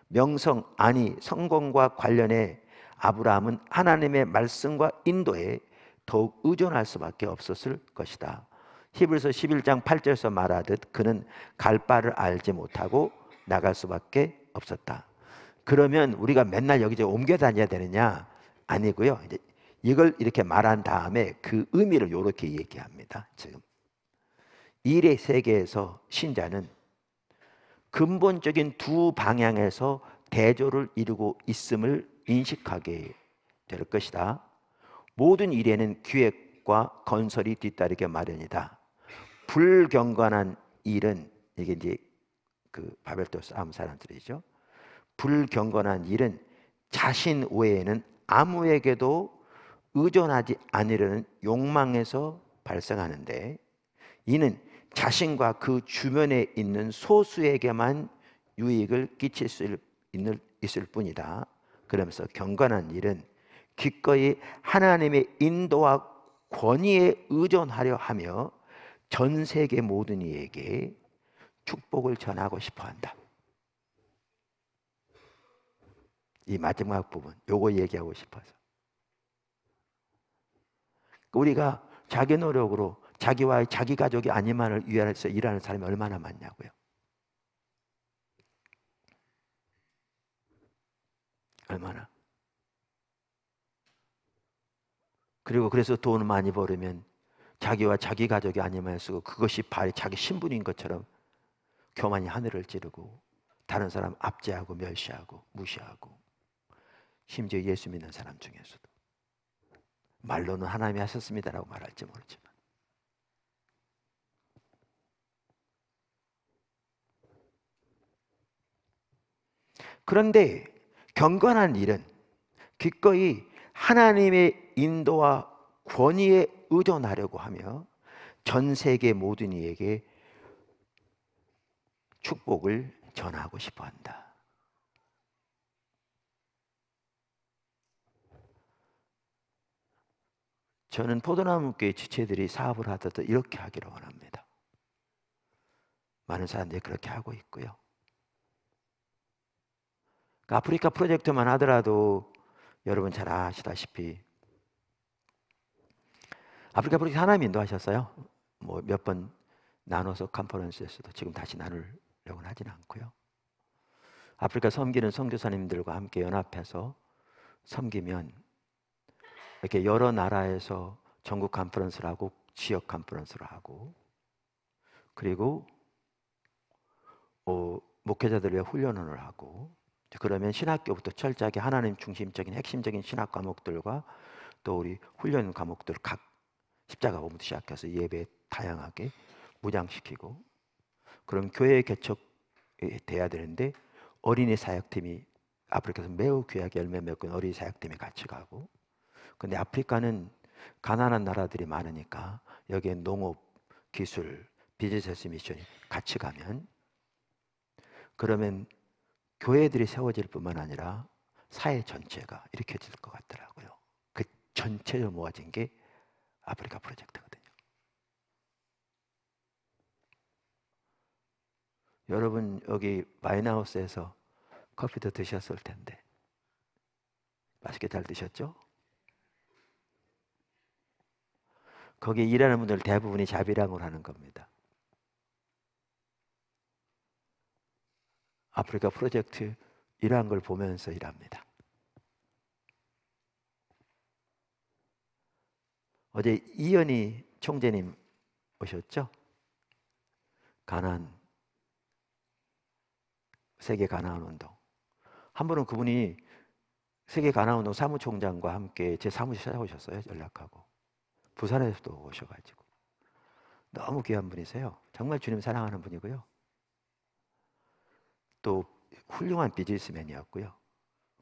명성, 아니, 성공과 관련해 아브라함은 하나님의 말씀과 인도에 더욱 의존할 수밖에 없었을 것이다. 히브리서 11장 8절에서 말하듯 그는 갈 바를 알지 못하고 나갈 수밖에 없었다. 그러면 우리가 맨날 여기저기 옮겨 다녀야 되느냐? 아니고요. 이제 이걸 이렇게 말한 다음에 그 의미를 이렇게 얘기합니다. 지금 일의 세계에서 신자는 근본적인 두 방향에서 대조를 이루고 있음을 인식하게 될 것이다. 모든 일에는 기획과 건설이 뒤따르게 마련이다. 불경건한 일은 이게 이제 그 바벨도스 암 사람들이죠. 불경건한 일은 자신 외에는 아무에게도 의존하지 않으려는 욕망에서 발생하는데 이는 자신과 그 주변에 있는 소수에게만 유익을 끼칠 수 있을 뿐이다. 그러면서 경건한 일은 기꺼이 하나님의 인도와 권위에 의존하려 하며 전 세계 모든 이에게 축복을 전하고 싶어 한다. 이 마지막 부분, 요거 얘기하고 싶어서. 우리가 자기 노력으로 자기와 자기 가족이 아니만을 위해서 일하는 사람이 얼마나 많냐고요. 얼마나? 그리고 그래서 돈을 많이 벌으면 자기와 자기 가족이 아니면 쓰고 그것이 발이 자기 신분인 것처럼 교만이 하늘을 찌르고 다른 사람 압제하고 멸시하고 무시하고 심지어 예수 믿는 사람 중에서도 말로는 하나님이 하셨습니다라고 말할지 모르지만 그런데 경건한 일은 기꺼이 하나님의 인도와 권위에 의존하려고 하며 전 세계 모든 이에게 축복을 전하고 싶어 한다. 저는 포도나무교회 지체들이 사업을 하더라도 이렇게 하기를 원합니다. 많은 사람들이 그렇게 하고 있고요. 그러니까 아프리카 프로젝트만 하더라도 여러분 잘 아시다시피 아프리카 프로젝트 하나님 인도하셨어요. 뭐 몇 번 나눠서 컨퍼런스에서도 지금 다시 나누려고는 하진 않고요. 아프리카 섬기는 선교사님들과 함께 연합해서 섬기면 이렇게 여러 나라에서 전국 컨퍼런스를 하고 지역 컨퍼런스를 하고 그리고 어, 목회자들 위해 훈련을 하고 그러면 신학교부터 철저하게 하나님 중심적인 핵심적인 신학 과목들과 또 우리 훈련 과목들 각 십자가 보부터 시작해서 예배 다양하게 무장시키고 그럼 교회 개척이 돼야 되는데 어린이 사역팀이 아프리카에서 매우 귀하게 열매 몇은 어린이 사역팀이 같이 가고 근데 아프리카는 가난한 나라들이 많으니까 여기에 농업, 기술, 비즈니스 미션이 같이 가면 그러면 교회들이 세워질 뿐만 아니라 사회 전체가 일으켜질 것 같더라고요. 그 전체로 모아진 게 아프리카 프로젝트거든요. 여러분 여기 마이너우스에서 커피도 드셨을 텐데 맛있게 잘 드셨죠? 거기 에 일하는 분들 대부분이 자비랑을 하는 겁니다. 아프리카 프로젝트 이러한걸 보면서 일합니다. 어제 이연희 총재님 오셨죠? 가난 세계 가난 운동. 한분은 그분이 세계 가난 운동 사무총장과 함께 제 사무실 찾아오셨어요. 연락하고. 부산에서도 오셔가지고 너무 귀한 분이세요. 정말 주님 사랑하는 분이고요. 또 훌륭한 비즈니스맨이었고요.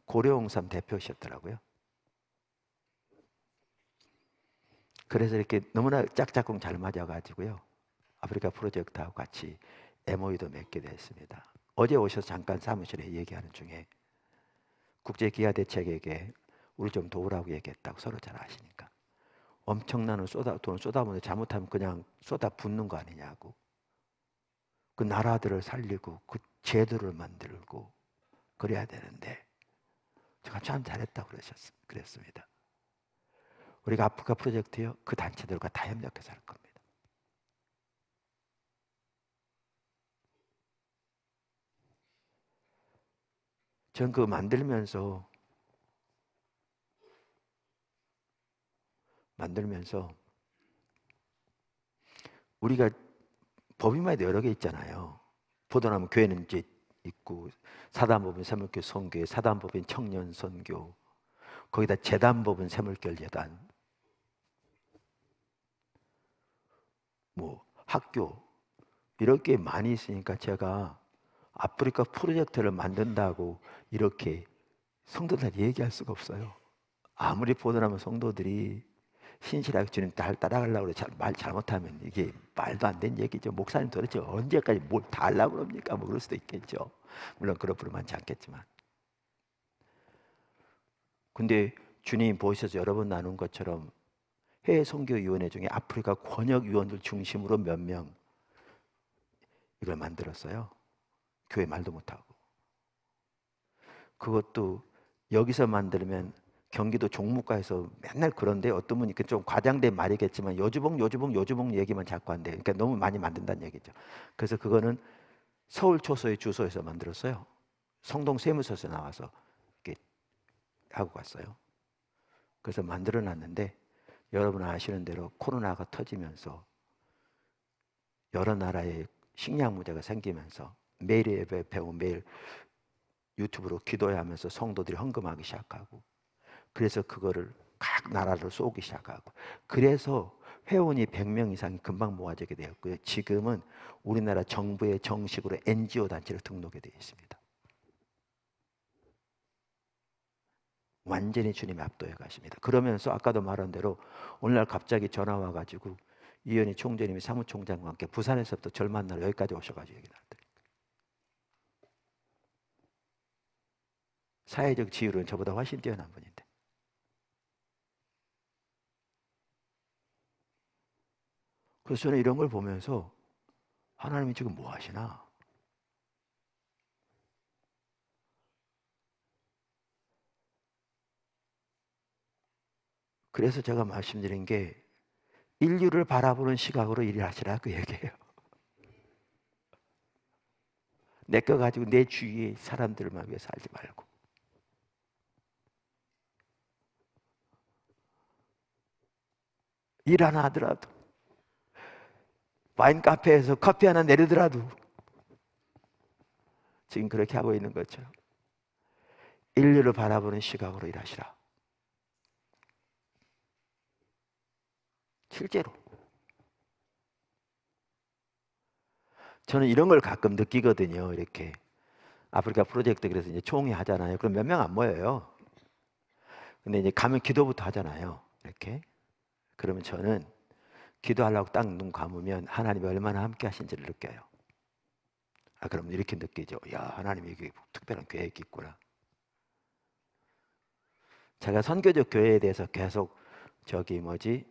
고려홍삼 대표셨더라고요. 그래서 이렇게 너무나 짝짝꿍 잘 맞아가지고요. 아프리카 프로젝트하고 같이 MOU도 맺게 됐습니다. 어제 오셔서 잠깐 사무실에 얘기하는 중에 국제기아 대책에게 우리 좀 도우라고 얘기했다고 서로 잘 아시니까. 엄청난 쏟아, 돈을 쏟아부는 잘못하면 그냥 쏟아 붓는 거 아니냐고. 그 나라들을 살리고 그 제도를 만들고 그래야 되는데 제가 참 잘했다 그러셨, 그랬습니다. 우리가 아프리카 프로젝트요 그 단체들과 다 협력해서 할 겁니다. 전 그 만들면서 만들면서 우리가 법인마다 여러 개 있잖아요. 포도나무 교회는 이제 있고 사단법인 세물교 선교회, 사단법인 청년 선교, 거기다 재단법인 세물결 재단, 뭐 학교 이렇게 많이 있으니까 제가 아프리카 프로젝트를 만든다고 이렇게 성도들 얘기할 수가 없어요. 아무리 보더라면 성도들이 신실하게 주님 잘 따라가려고 그래. 말 잘못하면 이게 말도 안 되는 얘기죠. 목사님 도대체 언제까지 뭘 달라고 그럽니까? 뭐 그럴 수도 있겠죠. 물론 그럴 뿐 많지 않겠지만. 근데 주님 보셔서 여러 번 나눈 것처럼 해외 선교위원회 중에 아프리카 권역위원들 중심으로 몇 명 이걸 만들었어요. 교회 말도 못하고. 그것도 여기서 만들면 경기도 종무과에서 맨날 그런데 어떤 분이 좀 과장된 말이겠지만 요주봉 요주봉 요주봉 얘기만 자꾸 한대. 그러니까 너무 많이 만든다는 얘기죠. 그래서 그거는 서울 초소의 주소에서 만들었어요. 성동 세무서에서 나와서 이렇게 하고 갔어요. 그래서 만들어 놨는데 여러분 아시는 대로 코로나가 터지면서 여러 나라의 식량 문제가 생기면서 매일 예배 배우 매일 유튜브로 기도하면서 성도들이 헌금하기 시작하고 그래서 그거를 각 나라를 쏘기 시작하고 그래서 회원이 100명 이상이 금방 모아지게 되었고요. 지금은 우리나라 정부의 정식으로 NGO 단체로 등록이 되어 있습니다. 완전히 주님이 압도해 가십니다. 그러면서 아까도 말한 대로 오늘날 갑자기 전화 와가지고 이현희 총재님이 사무총장과 함께 부산에서부터 절 만나러 여기까지 오셔가지고 얘기 나 사회적 지위로는 저보다 훨씬 뛰어난 분인데 그래서 저는 이런 걸 보면서 하나님이 지금 뭐 하시나? 그래서 제가 말씀드린 게 인류를 바라보는 시각으로 일을 하시라 그 얘기예요. 내거 가지고 내 주위의 사람들만 위해 살지 말고. 일 하나 하더라도 와인 카페에서 커피 하나 내리더라도 지금 그렇게 하고 있는 거죠. 인류를 바라보는 시각으로 일하시라. 실제로. 저는 이런 걸 가끔 느끼거든요. 이렇게 아프리카 프로젝트 그래서 이제 총회 하잖아요. 그럼 몇 명 안 모여요. 근데 이제 가면 기도부터 하잖아요. 이렇게. 그러면 저는 기도하려고 딱 눈 감으면 하나님이 얼마나 함께 하신지를 느껴요. 아, 그럼 이렇게 느끼죠. 야, 하나님이 이게 특별한 계획이 있구나. 제가 선교적 교회에 대해서 계속 저기 뭐지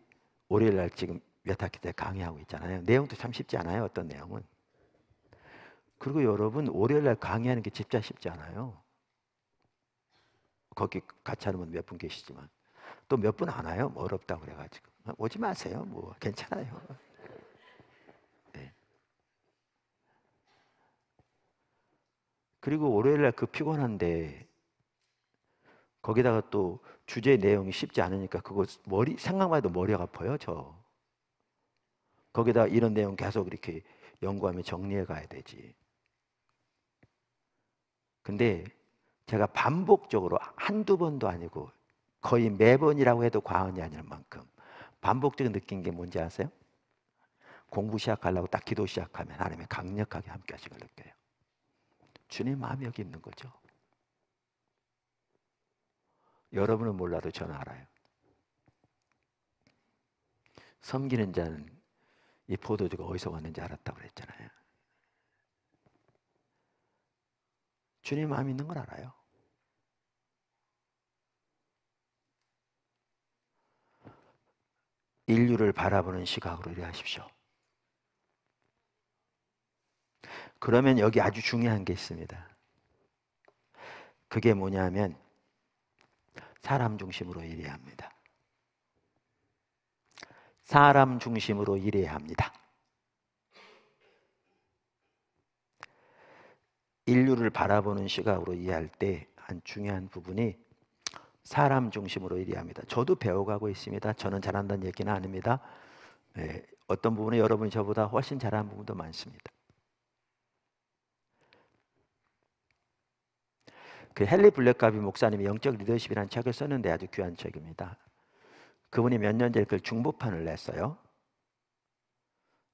월요일 날 지금 몇 학기 때 강의하고 있잖아요. 내용도 참 쉽지 않아요. 어떤 내용은. 그리고 여러분 월요일 날 강의하는 게 진짜 쉽지 않아요. 거기 같이 하는 분 몇 분 계시지만 또 몇 분 안 와요. 뭐 어렵다 그래가지고. 오지 마세요. 뭐 괜찮아요. 네. 그리고 월요일날 그 피곤한데 거기다가 또 주제 내용이 쉽지 않으니까 그거 머리 생각만 해도 머리가 아파요 저. 거기다 이런 내용 계속 이렇게 연구하며 정리해 가야 되지. 근데 제가 반복적으로 한두 번도 아니고 거의 매번이라고 해도 과언이 아닐 만큼 반복적인 느낀 게 뭔지 아세요? 공부 시작하려고 딱 기도 시작하면 하나님이 강력하게 함께 하시는 걸 느껴요. 주님 마음이 여기 있는 거죠. 여러분은 몰라도 저는 알아요. 섬기는 자는 이 포도주가 어디서 왔는지 알았다고 그랬잖아요. 주님 마음 있는 걸 알아요. 인류를 바라보는 시각으로 일하십시오. 그러면 여기 아주 중요한 게 있습니다. 그게 뭐냐면 사람 중심으로 일해야 합니다. 사람 중심으로 일해야 합니다. 인류를 바라보는 시각으로 이해할 때 한 중요한 부분이 사람 중심으로 일해 합니다. 저도 배워가고 있습니다. 저는 잘한다는 얘기는 아닙니다. 네, 어떤 부분에 여러분이 저보다 훨씬 잘하는 부분도 많습니다. 그 헨리 블랙가비 목사님이 영적 리더십이라는 책을 썼는데 아주 귀한 책입니다. 그분이 몇 년 전에 그 중보판을 냈어요.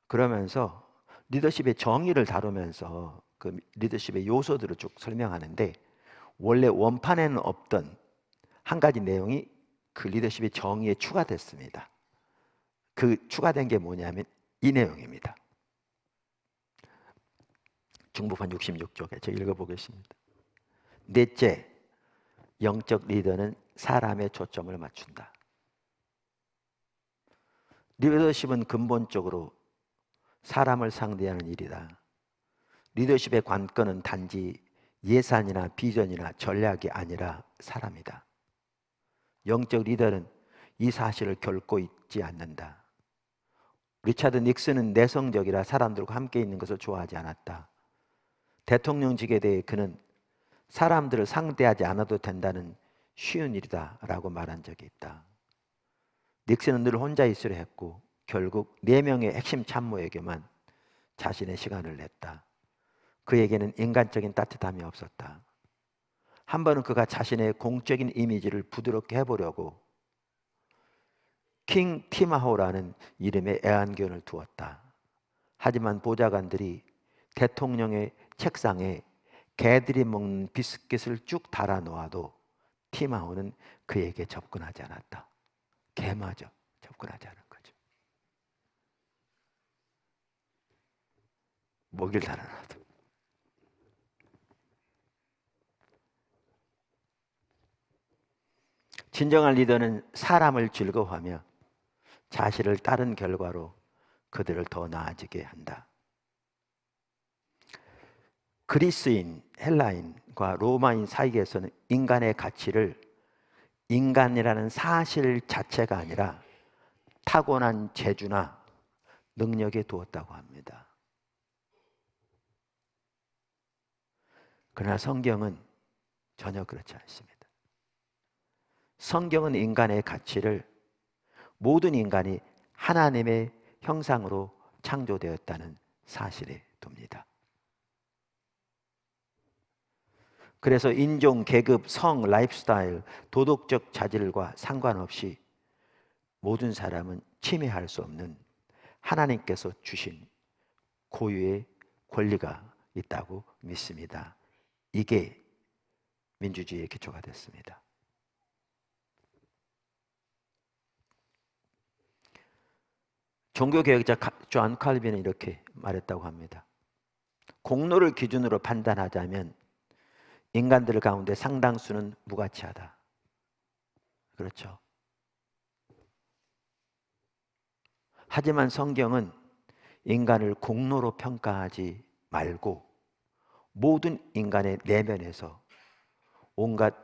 그러면서 리더십의 정의를 다루면서 그 리더십의 요소들을 쭉 설명하는데 원래 원판에는 없던 한 가지 내용이 그 리더십의 정의에 추가됐습니다. 그 추가된 게 뭐냐면 이 내용입니다. 중부판 66쪽에 제가 읽어보겠습니다. 넷째, 영적 리더는 사람의 초점을 맞춘다. 리더십은 근본적으로 사람을 상대하는 일이다. 리더십의 관건은 단지 예산이나 비전이나 전략이 아니라 사람이다. 영적 리더는 이 사실을 결코 잊지 않는다. 리차드 닉슨은 내성적이라 사람들과 함께 있는 것을 좋아하지 않았다. 대통령직에 대해 그는 사람들을 상대하지 않아도 된다는 쉬운 일이다 라고 말한 적이 있다. 닉슨은 늘 혼자 있으려 했고 결국 네 명의 핵심 참모에게만 자신의 시간을 냈다. 그에게는 인간적인 따뜻함이 없었다. 한 번은 그가 자신의 공적인 이미지를 부드럽게 해보려고 킹 티마호라는 이름의 애완견을 두었다. 하지만 보좌관들이 대통령의 책상에 개들이 먹는 비스킷을 쭉 달아 놓아도 티마호는 그에게 접근하지 않았다. 개마저 접근하지 않은 거죠. 먹일 달아놔도. 진정한 리더는 사람을 즐거워하며 자신을 따른 결과로 그들을 더 나아지게 한다. 그리스인, 헬라인과 로마인 사이에서는 인간의 가치를 인간이라는 사실 자체가 아니라 타고난 재주나 능력에 두었다고 합니다. 그러나 성경은 전혀 그렇지 않습니다. 성경은 인간의 가치를 모든 인간이 하나님의 형상으로 창조되었다는 사실에 둡니다. 그래서 인종, 계급, 성, 라이프스타일, 도덕적 자질과 상관없이 모든 사람은 침해할 수 없는 하나님께서 주신 고유의 권리가 있다고 믿습니다. 이게 민주주의의 기초가 됐습니다. 종교개혁자 존 칼빈은 이렇게 말했다고 합니다. 공로를 기준으로 판단하자면 인간들 가운데 상당수는 무가치하다. 그렇죠. 하지만 성경은 인간을 공로로 평가하지 말고 모든 인간의 내면에서 온갖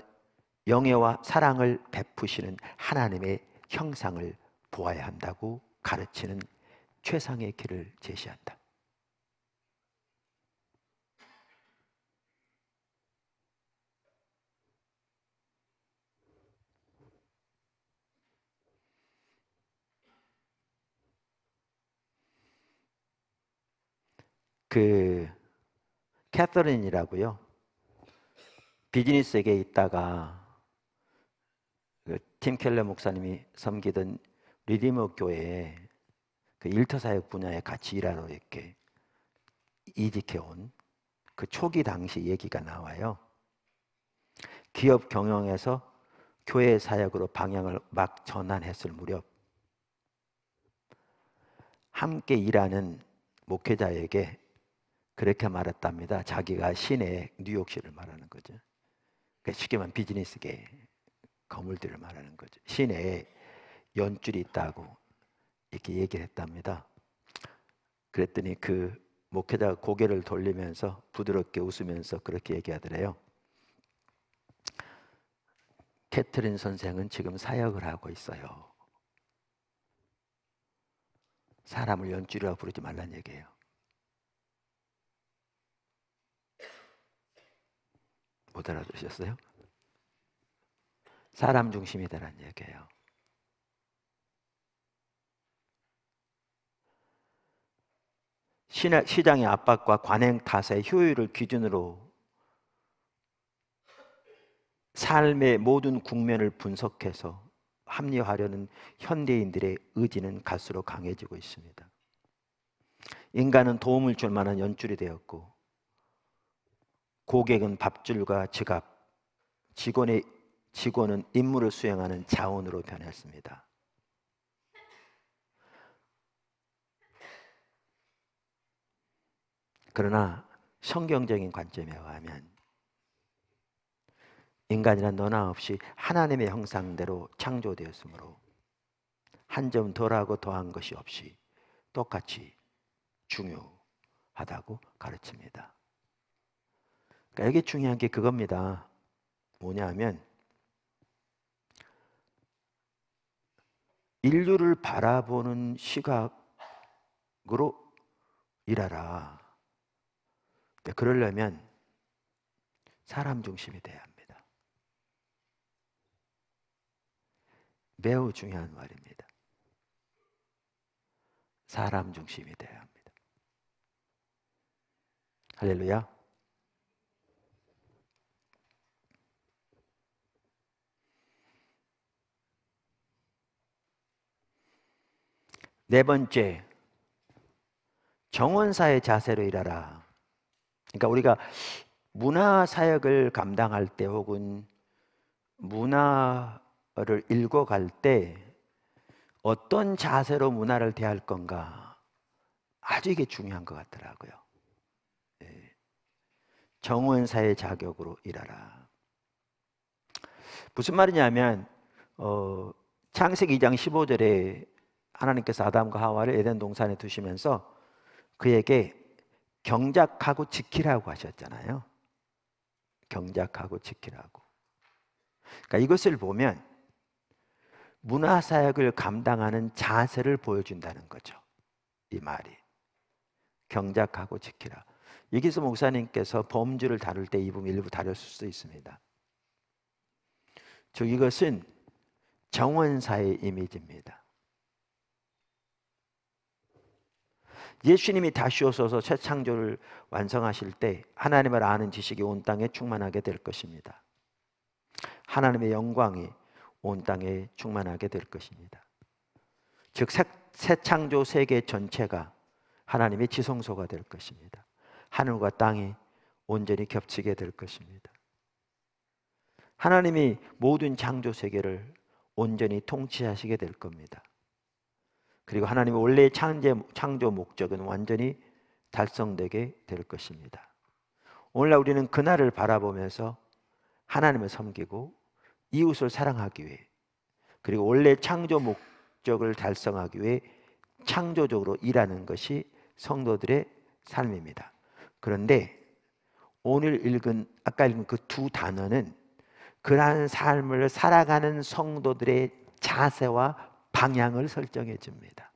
영예와 사랑을 베푸시는 하나님의 형상을 보아야 한다고 가르치는 최상의 길을 제시한다. 그 캐서린이라고요. 비즈니스에 있다가 그팀 켈러 목사님이 섬기던 리디머 교회에 그 일터사역 분야에 같이 일하러 이렇게 이직해온 그 초기 당시 얘기가 나와요. 기업 경영에서 교회 사역으로 방향을 막 전환했을 무렵 함께 일하는 목회자에게 그렇게 말했답니다. 자기가 시내 뉴욕시를 말하는 거죠. 그러니까 쉽게 말하면 비즈니스계 건물들을 말하는 거죠. 시내에 연줄이 있다고 이렇게 얘기를 했답니다. 그랬더니 그 목회자가 고개를 돌리면서 부드럽게 웃으면서 그렇게 얘기하더래요. 캐트린 선생은 지금 사역을 하고 있어요. 사람을 연줄이라고 부르지 말란 얘기예요. 못알아들으셨어요 사람 중심이다라는 얘기예요. 시장의 압박과 관행 탓의 효율을 기준으로 삶의 모든 국면을 분석해서 합리화하려는 현대인들의 의지는 갈수록 강해지고 있습니다. 인간은 도움을 줄 만한 연줄이 되었고 고객은 밥줄과 지갑, 직원의 직원은 임무를 수행하는 자원으로 변했습니다. 그러나 성경적인 관점에 의하면 인간이란 너나 없이 하나님의 형상대로 창조되었으므로 한점 덜하고 더한 것이 없이 똑같이 중요하다고 가르칩니다. 그러니까 여기 중요한 게 그겁니다. 뭐냐 하면 인류를 바라보는 시각으로 일하라. 네, 그러려면 사람 중심이 돼야 합니다. 매우 중요한 말입니다. 사람 중심이 돼야 합니다. 할렐루야. 네 번째, 정원사의 자세로 일하라. 그러니까 우리가 문화 사역을 감당할 때 혹은 문화를 읽어갈 때 어떤 자세로 문화를 대할 건가 아주 이게 중요한 것 같더라고요. 예. 정원사의 자격으로 일하라. 무슨 말이냐면 어, 창세기 2장 15절에 하나님께서 아담과 하와를 에덴 동산에 두시면서 그에게 경작하고 지키라고 하셨잖아요. 경작하고 지키라고. 그러니까 이것을 보면 문화 사역을 감당하는 자세를 보여준다는 거죠. 이 말이 경작하고 지키라. 여기서 목사님께서 범주를 다룰 때 이 부분 일부 다뤘을 수 있습니다. 즉 이것은 정원사의 이미지입니다. 예수님이 다시 오셔서 새 창조를 완성하실 때 하나님을 아는 지식이 온 땅에 충만하게 될 것입니다. 하나님의 영광이 온 땅에 충만하게 될 것입니다. 즉 새 창조 세계 전체가 하나님의 지성소가 될 것입니다. 하늘과 땅이 온전히 겹치게 될 것입니다. 하나님이 모든 창조 세계를 온전히 통치하시게 될 겁니다. 그리고 하나님의 원래의 창제, 창조 목적은 완전히 달성되게 될 것입니다. 오늘날 우리는 그날을 바라보면서 하나님을 섬기고 이웃을 사랑하기 위해 그리고 원래 창조 목적을 달성하기 위해 창조적으로 일하는 것이 성도들의 삶입니다. 그런데 오늘 읽은 아까 읽은 그 두 단어는 그러한 삶을 살아가는 성도들의 자세와 방향을 설정해 줍니다.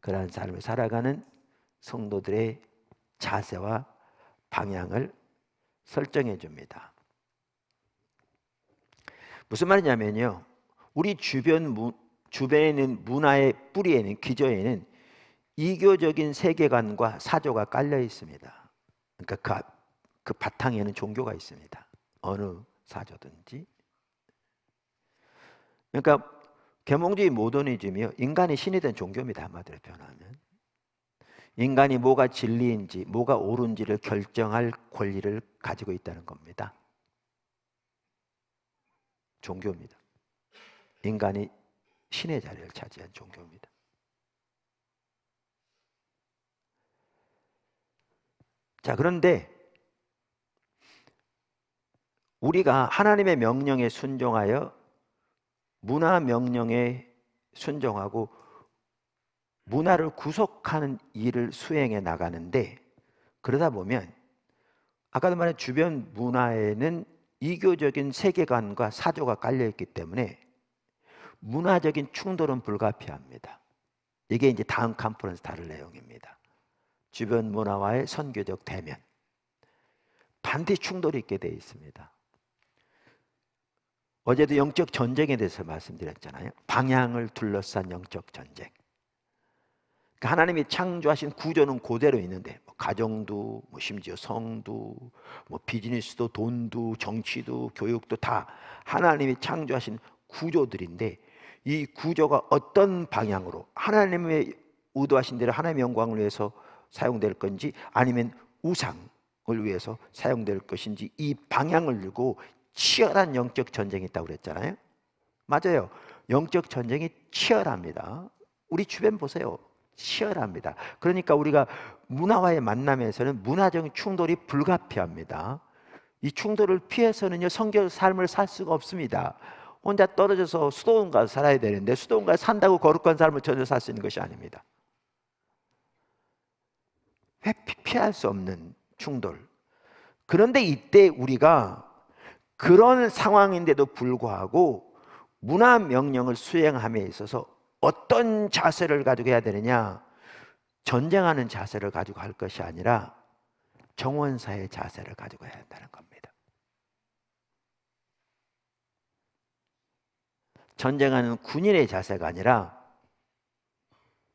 그러한 삶을 살아가는 성도들의 자세와 방향을 설정해 줍니다. 무슨 말이냐면요. 우리 주변 무, 주변에는 문화의 뿌리에는 기저에는 이교적인 세계관과 사조가 깔려 있습니다. 그러니까 그, 그 바탕에는 종교가 있습니다. 어느 사조든지. 그러니까 계몽주의 모더니즘이요. 인간이 신이 된 종교입니다. 한마디로 표현하면. 인간이 뭐가 진리인지 뭐가 옳은지를 결정할 권리를 가지고 있다는 겁니다. 종교입니다. 인간이 신의 자리를 차지한 종교입니다. 자, 그런데 우리가 하나님의 명령에 순종하여 문화 명령에 순종하고 문화를 구속하는 일을 수행해 나가는데 그러다 보면 아까도 말한 주변 문화에는 이교적인 세계관과 사조가 깔려 있기 때문에 문화적인 충돌은 불가피합니다. 이게 이제 다음 컨퍼런스 다룰 내용입니다. 주변 문화와의 선교적 대면 반대 충돌이 있게 되어 있습니다. 어제도 영적 전쟁에 대해서 말씀드렸잖아요. 방향을 둘러싼 영적 전쟁. 그러니까 하나님이 창조하신 구조는 그대로 있는데 뭐 가정도, 뭐 심지어 성도, 뭐 비즈니스도, 돈도, 정치도, 교육도 다 하나님이 창조하신 구조들인데 이 구조가 어떤 방향으로 하나님의 의도하신 대로 하나님의 영광을 위해서 사용될 건지 아니면 우상을 위해서 사용될 것인지 이 방향을 들고 치열한 영적 전쟁이 있다고 그랬잖아요. 맞아요. 영적 전쟁이 치열합니다. 우리 주변 보세요. 치열합니다. 그러니까 우리가 문화와의 만남에서는 문화적인 충돌이 불가피합니다. 이 충돌을 피해서는요 성결 삶을 살 수가 없습니다. 혼자 떨어져서 수도원 가서 살아야 되는데 수도원 가서 산다고 거룩한 삶을 전혀 살 수 있는 것이 아닙니다. 회 피할 수 없는 충돌. 그런데 이때 우리가 그런 상황인데도 불구하고 문화 명령을 수행함에 있어서 어떤 자세를 가지고 해야 되느냐? 전쟁하는 자세를 가지고 할 것이 아니라 정원사의 자세를 가지고 해야 한다는 겁니다. 전쟁하는 군인의 자세가 아니라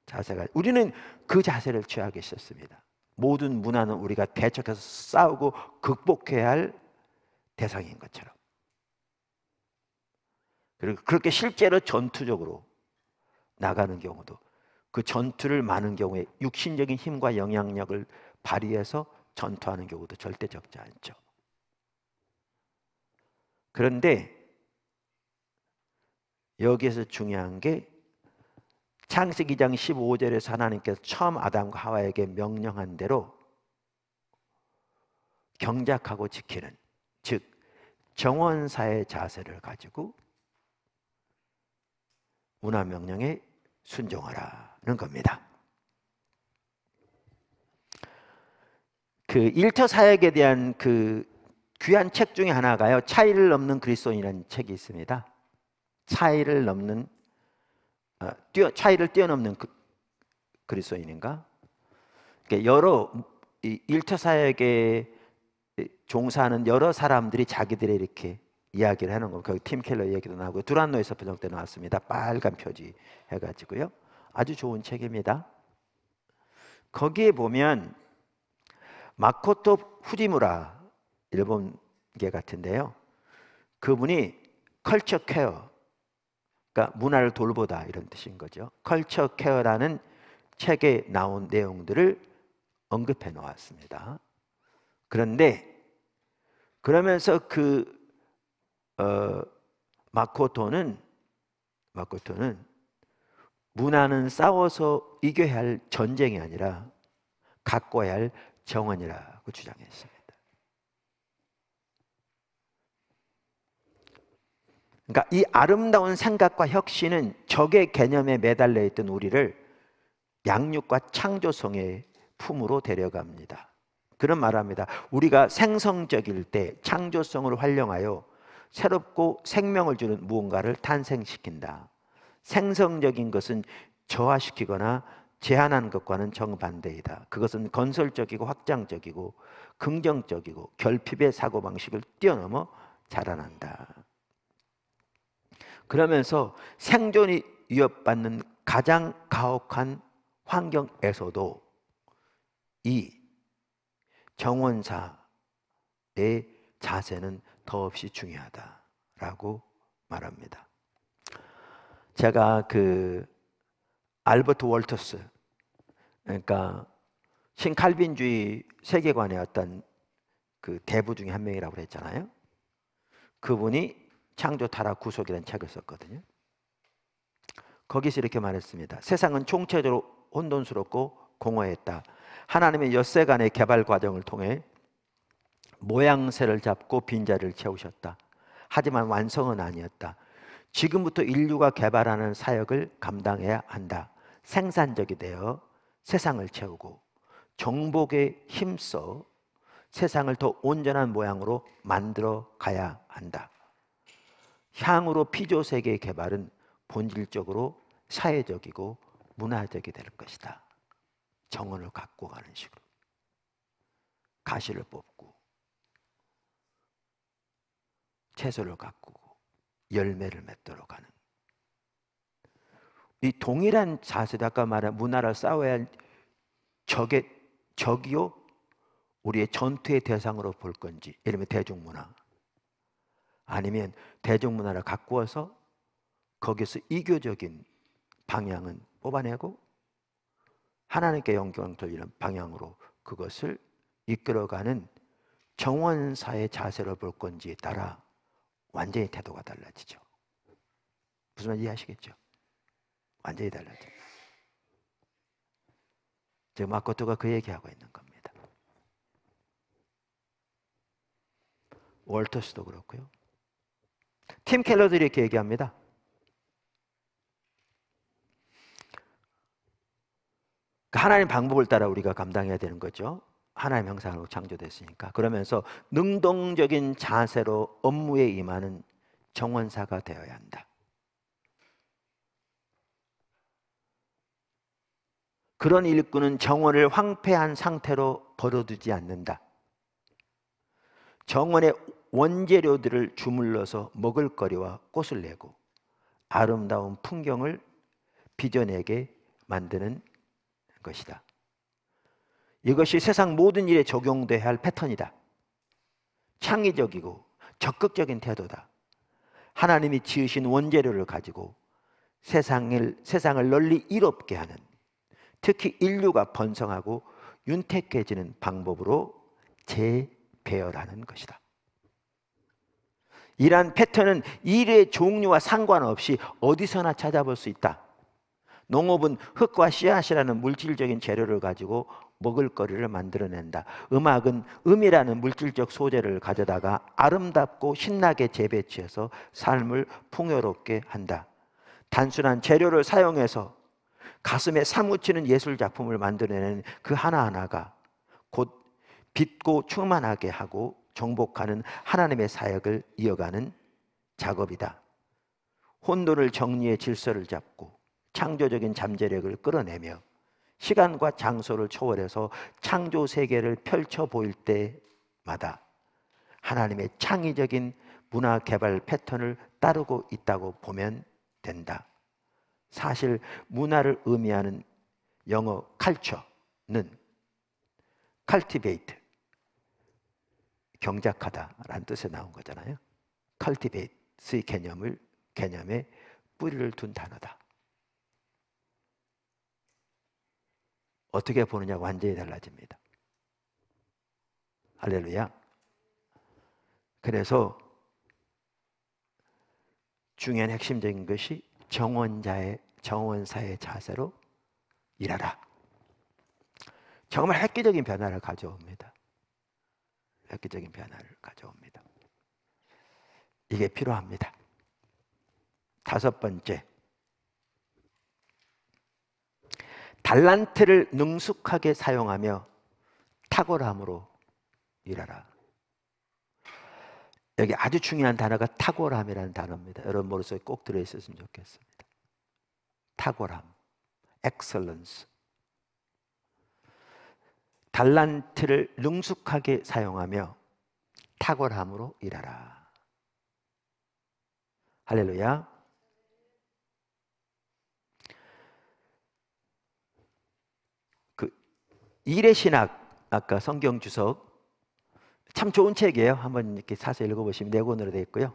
자세가 우리는 그 자세를 취하게 있었습니다. 모든 문화는 우리가 대척해서 싸우고 극복해야 할 대상인 것처럼. 그리고 그렇게 실제로 전투적으로 나가는 경우도 그 전투를 많은 경우에 육신적인 힘과 영향력을 발휘해서 전투하는 경우도 절대 적지 않죠. 그런데 여기에서 중요한 게 창세기 장 15절에서 하나님께서 처음 아담과 하와에게 명령한 대로 경작하고 지키는 즉 정원사의 자세를 가지고 문화 명령에 순종하라는 겁니다. 그 일터 사역에 대한 그 귀한 책 중에 하나가요. 차이를 넘는 그리스도인이라는 책이 있습니다. 차이를 넘는 어, 뛰어 차이를 뛰어넘는 그, 그리스도인인가? 그러니까 여러 일터 사역의 종사하는 여러 사람들이 자기들의 이렇게 이야기를 하는 거고 거기 팀 켈러 이야기도 나오고 두란노에서 번역 때 나왔습니다. 빨간 표지 해가지고요. 아주 좋은 책입니다. 거기에 보면 마코토 후지무라 일본계 같은데요. 그분이 컬처 케어 그러니까 문화를 돌보다 이런 뜻인 거죠. 컬처 케어라는 책에 나온 내용들을 언급해 놓았습니다. 그런데 그러면서 그 어, 마코토는 마코토는 문화는 싸워서 이겨야 할 전쟁이 아니라 가꿔야 할 정원이라고 주장했습니다. 그러니까 이 아름다운 생각과 혁신은 적의 개념에 매달려 있던 우리를 양육과 창조성의 품으로 데려갑니다. 그런 말합니다. 우리가 생성적일 때 창조성을 활용하여 새롭고 생명을 주는 무언가를 탄생시킨다. 생성적인 것은 저하시키거나 제한한 것과는 정반대이다. 그것은 건설적이고 확장적이고 긍정적이고 결핍의 사고방식을 뛰어넘어 자라난다. 그러면서 생존이 위협받는 가장 가혹한 환경에서도 이 정원사의 자세는 더없이 중요하다라고 말합니다. 제가 그 알버트 월터스 그러니까 신칼빈주의 세계관의 어떤 그 대부 중에 한 명이라고 그랬잖아요. 그분이 창조 타락 구속이라는 책을 썼거든요. 거기서 이렇게 말했습니다. 세상은 총체적으로 혼돈스럽고 공허했다. 하나님의 엿세간의 개발 과정을 통해 모양새를 잡고 빈자를 채우셨다. 하지만 완성은 아니었다. 지금부터 인류가 개발하는 사역을 감당해야 한다. 생산적이 되어 세상을 채우고 정복에 힘써 세상을 더 온전한 모양으로 만들어 가야 한다. 향으로 피조 세계의 개발은 본질적으로 사회적이고 문화적이 될 것이다. 정원을 갖고 가는 식으로 가시를 뽑고 채소를 가꾸고 열매를 맺도록 하는 이 동일한 자세다 아까 말한 문화를 싸워야 적의 적이요 우리의 전투의 대상으로 볼 건지 예를 들면 대중문화 아니면 대중문화를 가꾸어서 거기서 이교적인 방향은 뽑아내고 하나님께 영광 돌리는 방향으로 그것을 이끌어가는 정원사의 자세로 볼 건지에 따라 완전히 태도가 달라지죠. 무슨 말인지 이해하시겠죠? 완전히 달라져요. 지금 마코토가 그 얘기하고 있는 겁니다. 월터스도 그렇고요. 팀 켈러들이 이렇게 얘기합니다. 그러니까 하나님 방법을 따라 우리가 감당해야 되는 거죠. 하나님 형상으로 창조됐으니까. 그러면서 능동적인 자세로 업무에 임하는 정원사가 되어야 한다. 그런 일꾼은 정원을 황폐한 상태로 버려두지 않는다. 정원의 원재료들을 주물러서 먹을거리와 꽃을 내고 아름다운 풍경을 비전에게 만드는 것이다. 이것이 세상 모든 일에 적용돼야 할 패턴이다. 창의적이고 적극적인 태도다. 하나님이 지으신 원재료를 가지고 세상을, 세상을 널리 이롭게 하는 특히 인류가 번성하고 윤택해지는 방법으로 재배열하는 것이다. 이러한 패턴은 일의 종류와 상관없이 어디서나 찾아볼 수 있다. 농업은 흙과 씨앗이라는 물질적인 재료를 가지고 먹을거리를 만들어낸다. 음악은 음이라는 물질적 소재를 가져다가 아름답고 신나게 재배치해서 삶을 풍요롭게 한다. 단순한 재료를 사용해서 가슴에 사무치는 예술 작품을 만들어내는 그 하나하나가 곧 빛고 충만하게 하고 정복하는 하나님의 사역을 이어가는 작업이다. 혼돈을 정리해 질서를 잡고 창조적인 잠재력을 끌어내며 시간과 장소를 초월해서 창조 세계를 펼쳐 보일 때마다 하나님의 창의적인 문화 개발 패턴을 따르고 있다고 보면 된다. 사실 문화를 의미하는 영어 culture는 cultivate 경작하다라는 뜻에 나온 거잖아요. cultivate의 개념을 개념에 뿌리를 둔 단어다. 어떻게 보느냐 완전히 달라집니다. 할렐루야. 그래서 중요한 핵심적인 것이 정원자의 정원사의 자세로 일하라. 정말 획기적인 변화를 가져옵니다. 획기적인 변화를 가져옵니다. 이게 필요합니다. 다섯 번째, 달란트를 능숙하게 사용하며 탁월함으로 일하라. 여기 아주 중요한 단어가 탁월함이라는 단어입니다. 여러분 머릿속에 꼭 들어있었으면 좋겠습니다. 탁월함, excellence. 달란트를 능숙하게 사용하며 탁월함으로 일하라. 할렐루야. 일의 신학 아까 성경 주석 참 좋은 책이에요. 한번 이렇게 사서 읽어보시면 네 권으로 되어 있고요.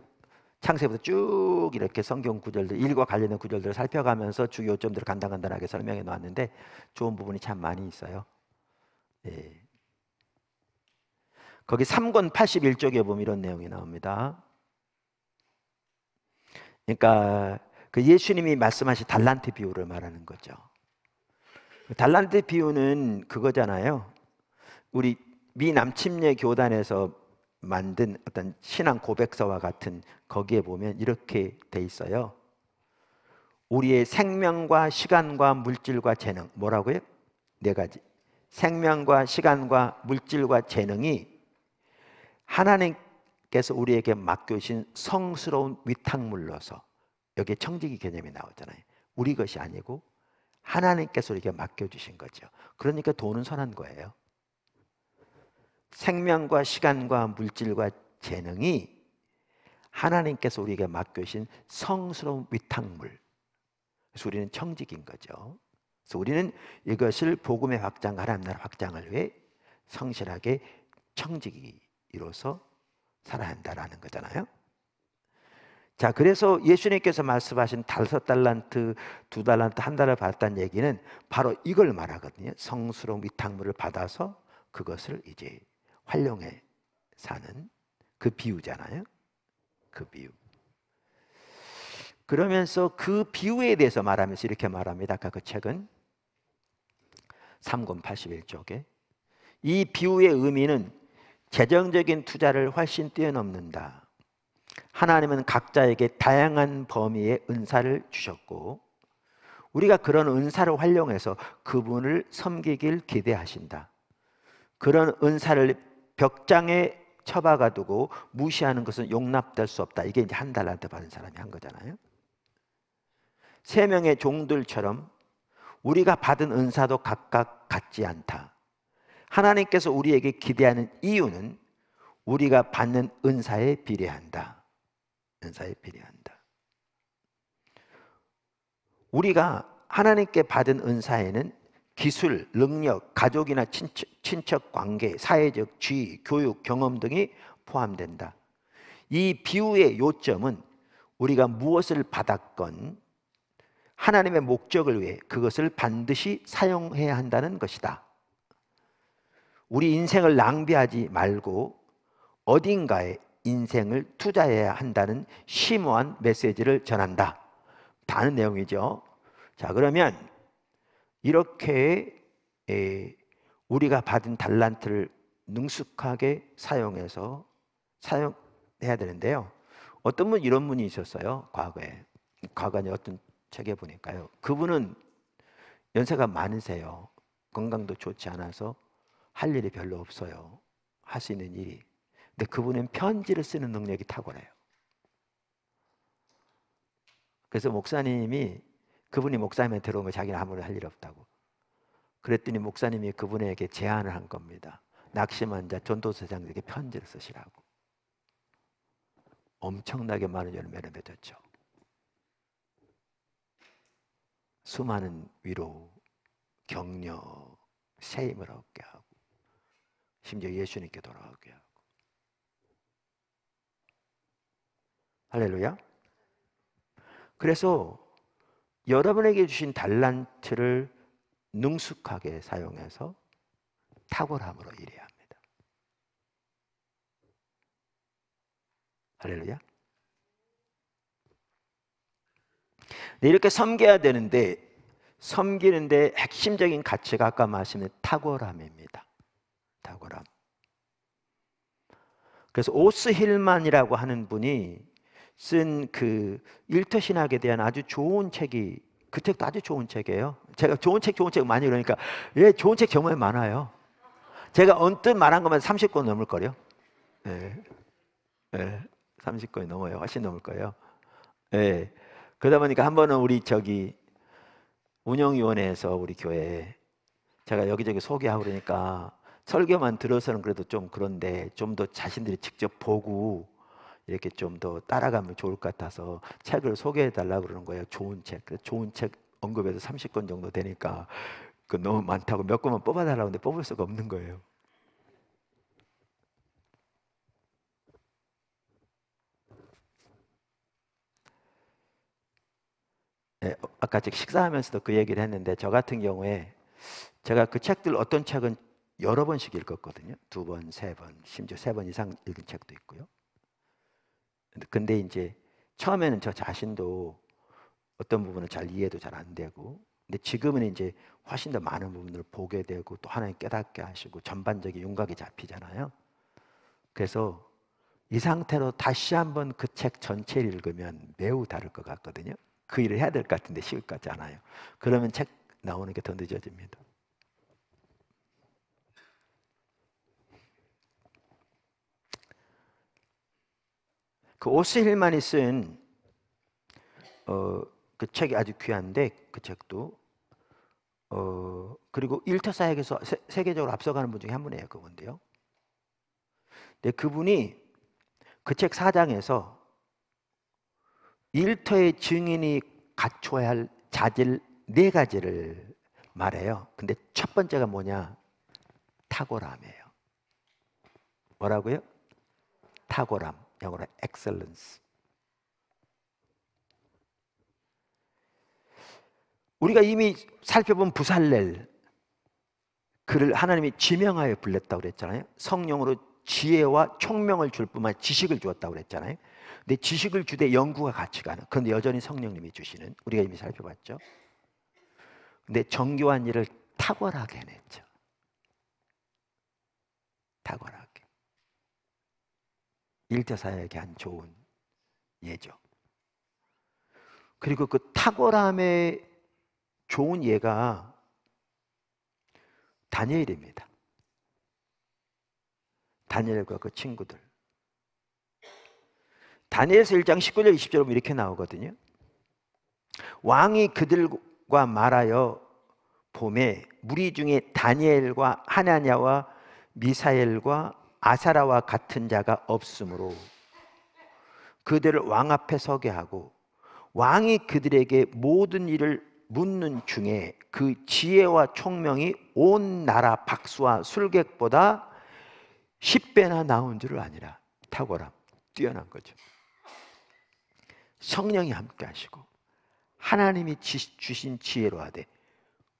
창세부터 쭉 이렇게 성경 구절들 일과 관련된 구절들을 살펴가면서 주요 점들을 간단간단하게 설명해 놓았는데 좋은 부분이 참 많이 있어요. 예. 거기 3권 81쪽에 보면 이런 내용이 나옵니다. 그러니까 그 예수님이 말씀하신 달란트 비유를 말하는 거죠. 달란트 비유는 그거잖아요. 우리 미 남침례 교단에서 만든 어떤 신앙 고백서와 같은 거기에 보면 이렇게 돼 있어요. 우리의 생명과 시간과 물질과 재능 뭐라고요? 네 가지. 생명과 시간과 물질과 재능이 하나님께서 우리에게 맡겨신 성스러운 위탁물로서 여기에 청지기 개념이 나오잖아요. 우리 것이 아니고 하나님께서 우리에게 맡겨주신 거죠. 그러니까 돈은 선한 거예요. 생명과 시간과 물질과 재능이 하나님께서 우리에게 맡겨주신 성스러운 위탁물. 그래서 우리는 청직인 거죠. 그래서 우리는 이것을 복음의 확장, 하나님 나라 확장을 위해 성실하게 청지이로서 살아야 한다라는 거잖아요. 자, 그래서 예수님께서 말씀하신 다섯 달란트, 두 달란트, 한 달을 받았다는 얘기는 바로 이걸 말하거든요. 성스러운 위탁물을 받아서 그것을 이제 활용해 사는 그 비유잖아요. 그 비유. 그러면서 그 비유에 대해서 말하면서 이렇게 말합니다. 아까 그 책은 3권 81쪽에 이 비유의 의미는 재정적인 투자를 훨씬 뛰어넘는다. 하나님은 각자에게 다양한 범위의 은사를 주셨고 우리가 그런 은사를 활용해서 그분을 섬기길 기대하신다. 그런 은사를 벽장에 처박아 두고 무시하는 것은 용납될 수 없다. 이게 이제 한 달란트 받은 사람이 한 거잖아요. 세 명의 종들처럼 우리가 받은 은사도 각각 같지 않다. 하나님께서 우리에게 기대하는 이유는 우리가 받는 은사에 비례한다. 은사에 비례한다. 우리가 하나님께 받은 은사에는 기술, 능력, 가족이나 친척, 친척 관계, 사회적 지위, 교육, 경험 등이 포함된다. 이 비유의 요점은 우리가 무엇을 받았건 하나님의 목적을 위해 그것을 반드시 사용해야 한다는 것이다. 우리 인생을 낭비하지 말고 어딘가에 인생을 투자해야 한다는 심오한 메시지를 전한다. 다른 내용이죠. 자, 그러면 이렇게 우리가 받은 달란트를 능숙하게 사용해서 사용해야 되는데요. 어떤 분 이런 분이 있었어요. 과거에 과거에 어떤 책에 보니까요. 그분은 연세가 많으세요. 건강도 좋지 않아서 할 일이 별로 없어요. 할 수 있는 일이. 근데 그분은 편지를 쓰는 능력이 탁월해요. 그래서 목사님이 그분이 목사님한테 들어온 거 자기는 아무런 할일 없다고. 그랬더니 목사님이 그분에게 제안을 한 겁니다. 낙심한 자 전도사장에게 편지를 쓰시라고. 엄청나게 많은 열매를 맺었죠. 수많은 위로, 격려, 세임을 얻게 하고 심지어 예수님께 돌아오게 하고 할렐루야. 그래서 여러분에게 주신 달란트를 능숙하게 사용해서 탁월함으로 일해야 합니다. 할렐루야. 네, 이렇게 섬겨야 되는데 섬기는데 핵심적인 가치가 아까 말씀드린 탁월함입니다. 탁월함. 그래서 오스 힐만이라고 하는 분이 쓴그 일터 신학에 대한 아주 좋은 책이 그 책도 아주 좋은 책이에요. 제가 좋은 책, 좋은 책 많이 그러니까 예, 좋은 책 정말 많아요. 제가 언뜻 말한 것만 30권 넘을 거요. 예, 예, 30권이 넘어요. 훨씬 넘을 거예요. 예. 그러다 보니까 한 번은 우리 저기 운영위원회에서 우리 교회 제가 여기저기 소개하고 그러니까 설교만 들어서는 그래도 좀 그런데 좀 더 자신들이 직접 보고 이렇게 좀 더 따라가면 좋을 것 같아서 책을 소개해 달라 고 그러는 거예요. 좋은 책. 좋은 책 언급해서 30권 정도 되니까 그 너무 많다고 몇 권만 뽑아 달라고 하는데 뽑을 수가 없는 거예요. 네, 아까 즉 식사하면서도 그 얘기를 했는데 저 같은 경우에 제가 그 책들 어떤 책은 여러 번씩 읽었거든요. 두 번, 세 번, 심지어 세 번 이상 읽은 책도 있고요. 근데 이제 처음에는 저 자신도 어떤 부분을 잘 이해도 잘 안 되고 근데 지금은 이제 훨씬 더 많은 부분을 보게 되고 또 하나님 깨닫게 하시고 전반적인 윤곽이 잡히잖아요. 그래서 이 상태로 다시 한번 그 책 전체를 읽으면 매우 다를 것 같거든요. 그 일을 해야 될 것 같은데 쉬울 것 같지 않아요. 그러면 책 나오는 게 더 늦어집니다. 그 오스힐만이 쓴 어, 그 책이 아주 귀한데 그 책도 어, 그리고 일터 사역에서 세, 계적으로 앞서가는 분 중에 한 분이에요 그분데요. 근데 그분이 그 책 사장에서 일터의 증인이 갖춰야 할 자질 네 가지를 말해요. 근데 첫 번째가 뭐냐? 탁월함이에요. 뭐라고요? 탁월함. 영어로 excellence. 우리가 이미 살펴본 부살렐 그를 하나님이 지명하여 불렀다고 그랬잖아요. 성령으로 지혜와 총명을 줄 뿐만 지식을 주었다고 그랬잖아요. 근데 지식을 주되 연구가 같이 가는. 그런데 여전히 성령님이 주시는 우리가 이미 살펴봤죠. 근데 정교한 일을 탁월하게 해냈죠. 탁월하게. 일제사에게 한 좋은 예죠. 그리고 그 탁월함의 좋은 예가 다니엘입니다. 다니엘과 그 친구들. 다니엘서 1장 19절 20절 보면 이렇게 나오거든요. 왕이 그들과 말하여 봄에 무리 중에 다니엘과 하나냐와 미사엘과 아사라와 같은 자가 없으므로 그들을 왕 앞에 서게 하고 왕이 그들에게 모든 일을 묻는 중에 그 지혜와 총명이 온 나라 박수와 술객보다 10배나 나온 줄 아니라 탁월함, 뛰어난 거죠. 성령이 함께 하시고 하나님이 주신 지혜로 하되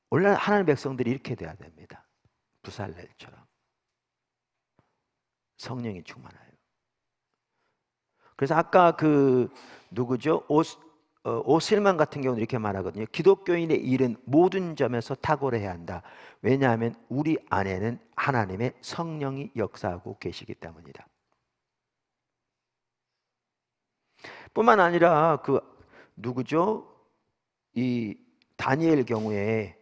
원래 하나님 백성들이 이렇게 돼야 됩니다. 부살렐처럼 성령이 충만해요. 그래서 아까 그 누구죠? 오스, 어, 같은 경우는 이렇게 말하거든요. 기독교인의 일은 모든 점에서 탁월해야 한다. 왜냐하면 우리 안에는 하나님의 성령이 역사하고 계시기 때문이다. 뿐만 아니라 그 누구죠? 이 다니엘 경우에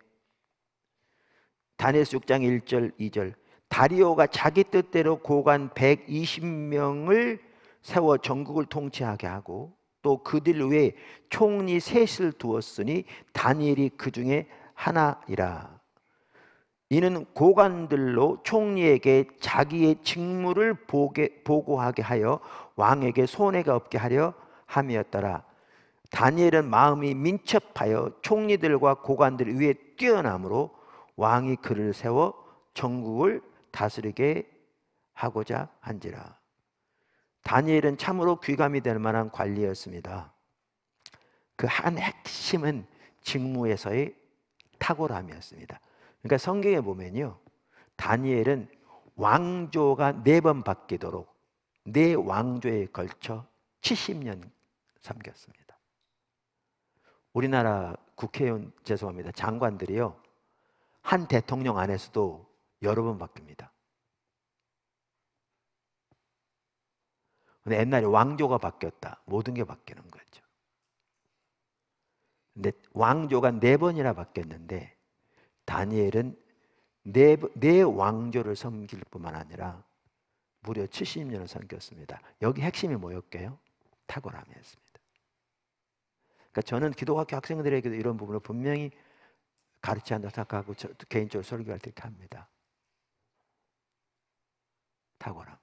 다니엘 6장 1절 2절 다리오가 자기 뜻대로 고관 120명을 세워 전국을 통치하게 하고 또 그들 위에 총리 셋을 두었으니 다니엘이 그 중에 하나이라. 이는 고관들로 총리에게 자기의 직무를 보게, 보고하게 하여 왕에게 손해가 없게 하려 함이었더라. 다니엘은 마음이 민첩하여 총리들과 고관들 위에 뛰어남으로 왕이 그를 세워 전국을 다스리게 하고자 한지라. 다니엘은 참으로 귀감이 될 만한 관리였습니다. 그 한 핵심은 직무에서의 탁월함이었습니다. 그러니까 성경에 보면요. 다니엘은 왕조가 네 번 바뀌도록 네 왕조에 걸쳐 70년 섬겼습니다. 우리나라 국회의원 죄송합니다. 장관들이요. 한 대통령 안에서도 여러 번 바뀝니다. 근데 옛날에 왕조가 바뀌었다. 모든 게 바뀌는 거죠. 근데 왕조가 네 번이나 바뀌었는데 다니엘은 네, 네 왕조를 섬길 뿐만 아니라 무려 70년을 섬겼습니다. 여기 핵심이 뭐였게요? 탁월함이었습니다. 그러니까 저는 기독학교 학생들에게도 이런 부분을 분명히 가르치한다 생각하고 개인적으로 설교할 때 이렇게 합니다. 타고함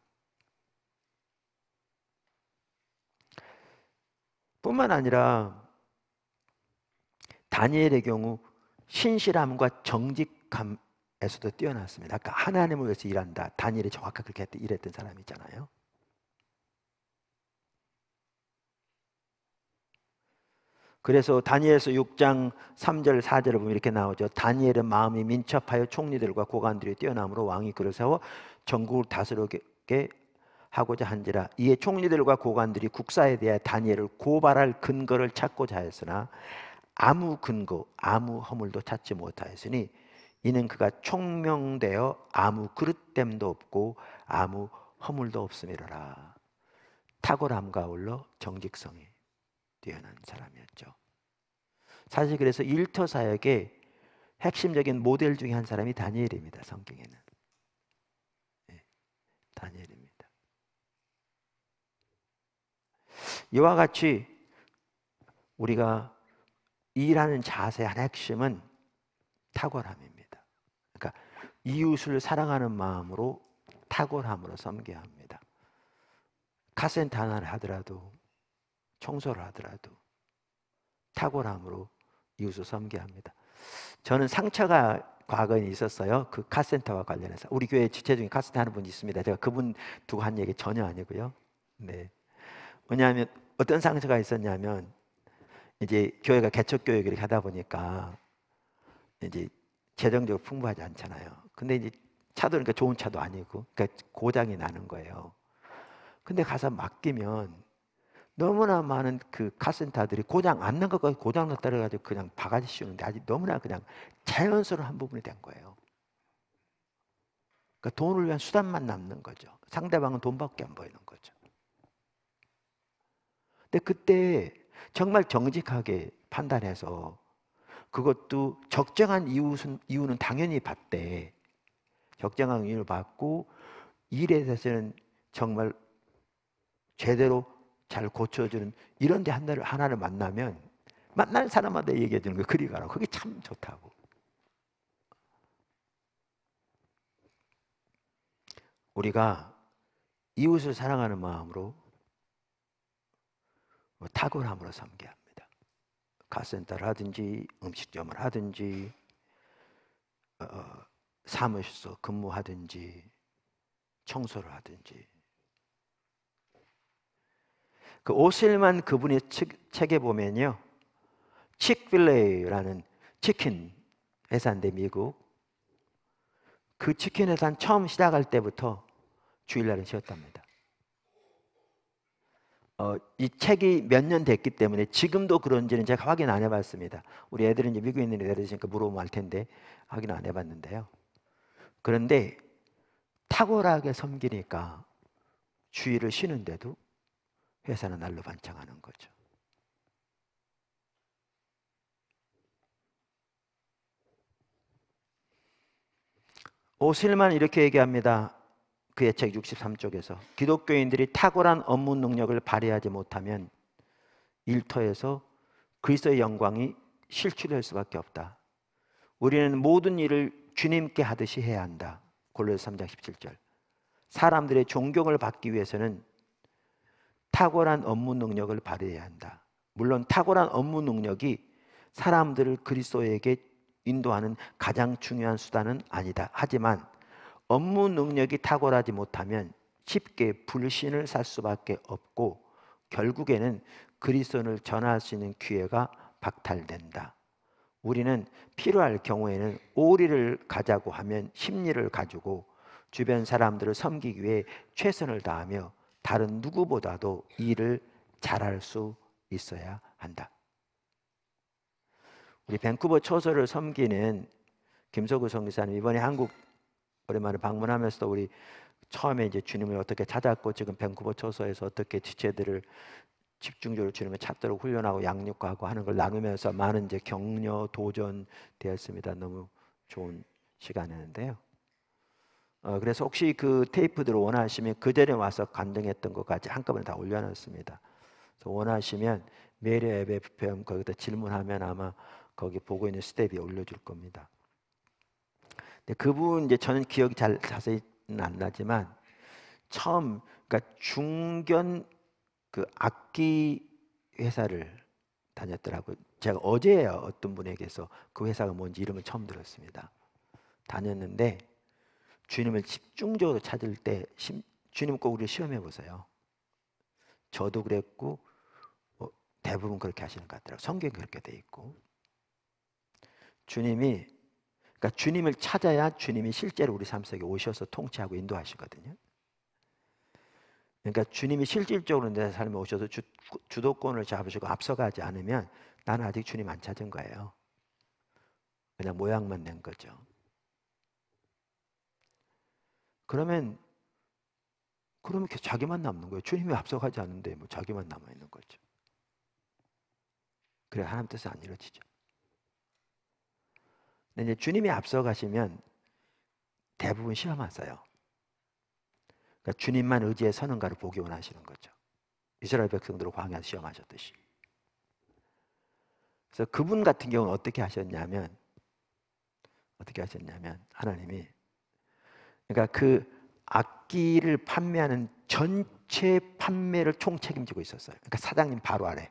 뿐만 아니라 다니엘의 경우 신실함과 정직함에서도 뛰어났습니다. 아까 그러니까 하나님을 위해서 일한다. 다니엘이 정확하게 그렇게 일했던 사람이 있잖아요. 그래서 다니엘서 6장 3절 4절을 보면 이렇게 나오죠. 다니엘은 마음이 민첩하여 총리들과 고관들이 뛰어남으로 왕이 그를 세워 전국을 다스리게 하고자 한지라 이에 총리들과 고관들이 국사에 대하여 다니엘을 고발할 근거를 찾고자 했으나 아무 근거 아무 허물도 찾지 못하였으니 이는 그가 총명되어 아무 그릇됨도 없고 아무 허물도 없음이로라 탁월함과 울러 정직성이 뛰어난 사람이었죠 사실 그래서 일터 사역의 핵심적인 모델 중에 한 사람이 다니엘입니다 성경에는 다니엘입니다. 이와 같이 우리가 일하는 자세의 한 핵심은 탁월함입니다. 그러니까 이웃을 사랑하는 마음으로 탁월함으로 섬겨야 합니다. 카센터 하나를 하더라도 청소를 하더라도 탁월함으로 이웃을 섬겨야 합니다. 저는 상처가 과거에 있었어요. 그 카센터와 관련해서 우리 교회 지체 중에 카센터 하는 분이 있습니다. 제가 그분 두고 한 얘기 전혀 아니고요. 네. 왜냐면 어떤 상처가 있었냐면 이제 교회가 개척 교육을 하다 보니까 이제 재정적으로 풍부하지 않잖아요. 근데 이제 차도 그러니까 좋은 차도 아니고 그러니까 고장이 나는 거예요. 근데 가서 맡기면 너무나 많은 그 카센터들이 고장 안 난 것까지 고장 났다 그래가지고 그냥 바가지 씌우는데 아직 너무나 그냥 자연스러운 한 부분이 된 거예요. 그러니까 돈을 위한 수단만 남는 거죠. 상대방은 돈밖에 안 보이는 거죠. 근데 그때 정말 정직하게 판단해서 그것도 적정한 이웃은, 이유는 당연히 봤대. 적정한 이유를 받고 일에 대해서는 정말 제대로 잘 고쳐주는 이런 데 하나를, 하나를 만나면 만날 사람마다 얘기해 주는 거 그리 가라. 그게 참 좋다고. 우리가 이웃을 사랑하는 마음으로 뭐 탁월함으로 삼게 합니다. 가센터를 하든지 음식점을 하든지 어, 어 사무실서 에 근무하든지 청소를 하든지 그 오실만 그분의 책에 보면요. 치필레이라는 치킨 회사인데 미국 그 치킨 회사는 처음 시작할 때부터 주일날은 쉬었답니다. 어, 이 책이 몇 년 됐기 때문에 지금도 그런지는 제가 확인 안 해봤습니다. 우리 애들은 이제 미국에 있는 애들이니까 물어보면 알 텐데 확인 안 해봤는데요. 그런데 탁월하게 섬기니까 주일을 쉬는데도 회사는 날로 반창하는 거죠. 오실만 이렇게 얘기합니다. 그의 책 63쪽에서 기독교인들이 탁월한 업무 능력을 발휘하지 못하면 일터에서 그리스도의 영광이 실추될 수밖에 없다. 우리는 모든 일을 주님께 하듯이 해야 한다. 골로새 3장 17절. 사람들의 존경을 받기 위해서는 탁월한 업무 능력을 발휘해야 한다. 물론 탁월한 업무 능력이 사람들을 그리스도에게 인도하는 가장 중요한 수단은 아니다. 하지만 업무 능력이 탁월하지 못하면 쉽게 불신을 살 수밖에 없고 결국에는 그리스도를 전할 수 있는 기회가 박탈된다. 우리는 필요할 경우에는 오리를 가자고 하면 심리를 가지고 주변 사람들을 섬기기 위해 최선을 다하며 다른 누구보다도 일을 잘할 수 있어야 한다. 우리 밴쿠버 초소를 섬기는 김석우 성교사님 이번에 한국 오랜만에 방문하면서 우리 처음에 이제 주님을 어떻게 찾았고 지금 밴쿠버 초소에서 어떻게 지체들을 집중적으로 주님을 찾도록 훈련하고 양육하고 하는 걸 나누면서 많은 이제 격려 도전 되었습니다. 너무 좋은 시간이었는데요. 어, 그래서 혹시 그 테이프들을 원하시면 그대에 와서 간등했던 것까지 한꺼번에 다 올려놨습니다. 원하시면 매일 FFM 거기다 질문하면 아마 거기 보고 있는 스텝이 올려줄 겁니다. 근데 그분 이제 저는 기억이 잘 자세히 안 나지만 처음 그러니까 중견 그 악기 회사를 다녔더라고요. 제가 어제야 어떤 분에게서 그 회사가 뭔지 이름을 처음 들었습니다. 다녔는데 주님을 집중적으로 찾을 때 주님 꼭 우리 를 시험해 보세요. 저도 그랬고 뭐 대부분 그렇게 하시는 것 같더라고요. 성경이 그렇게 돼 있고 주님이 그러니까 주님을 찾아야 주님이 실제로 우리 삶 속에 오셔서 통치하고 인도하시거든요. 그러니까 주님이 실질적으로 내 삶에 오셔서 주, 주도권을 잡으시고 앞서가지 않으면 나는 아직 주님 안 찾은 거예요. 그냥 모양만 낸 거죠. 그러면 그러면 자기만 남는 거예요. 주님이 앞서가지 않는데 뭐 자기만 남아 있는 거죠. 그래 하나님 뜻은 안 이루어지죠. 근데 이제 주님이 앞서가시면 대부분 시험 하세요. 그러니까 주님만 의지해 서는가를 보기 원하시는 거죠. 이스라엘 백성들을 광야 시험하셨듯이. 그래서 그분 같은 경우는 어떻게 하셨냐면 어떻게 하셨냐면 하나님이 그러니까 그 악기를 판매하는 전체 판매를 총 책임지고 있었어요. 그러니까 사장님 바로 아래.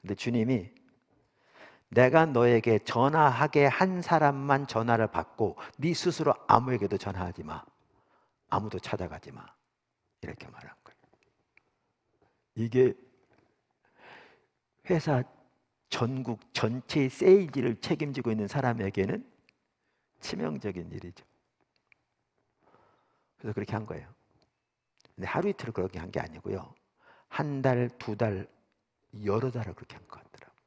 근데 주님이 내가 너에게 전화하게 한 사람만 전화를 받고 네 스스로 아무에게도 전화하지 마. 아무도 찾아가지 마. 이렇게 말한 거예요. 이게 회사 전국 전체의 세일즈를 책임지고 있는 사람에게는 치명적인 일이죠. 그래서 그렇게 한 거예요. 근데 하루 이틀 그렇게 한 게 아니고요. 한 달, 두 달, 여러 달을 그렇게 한것 같더라고요.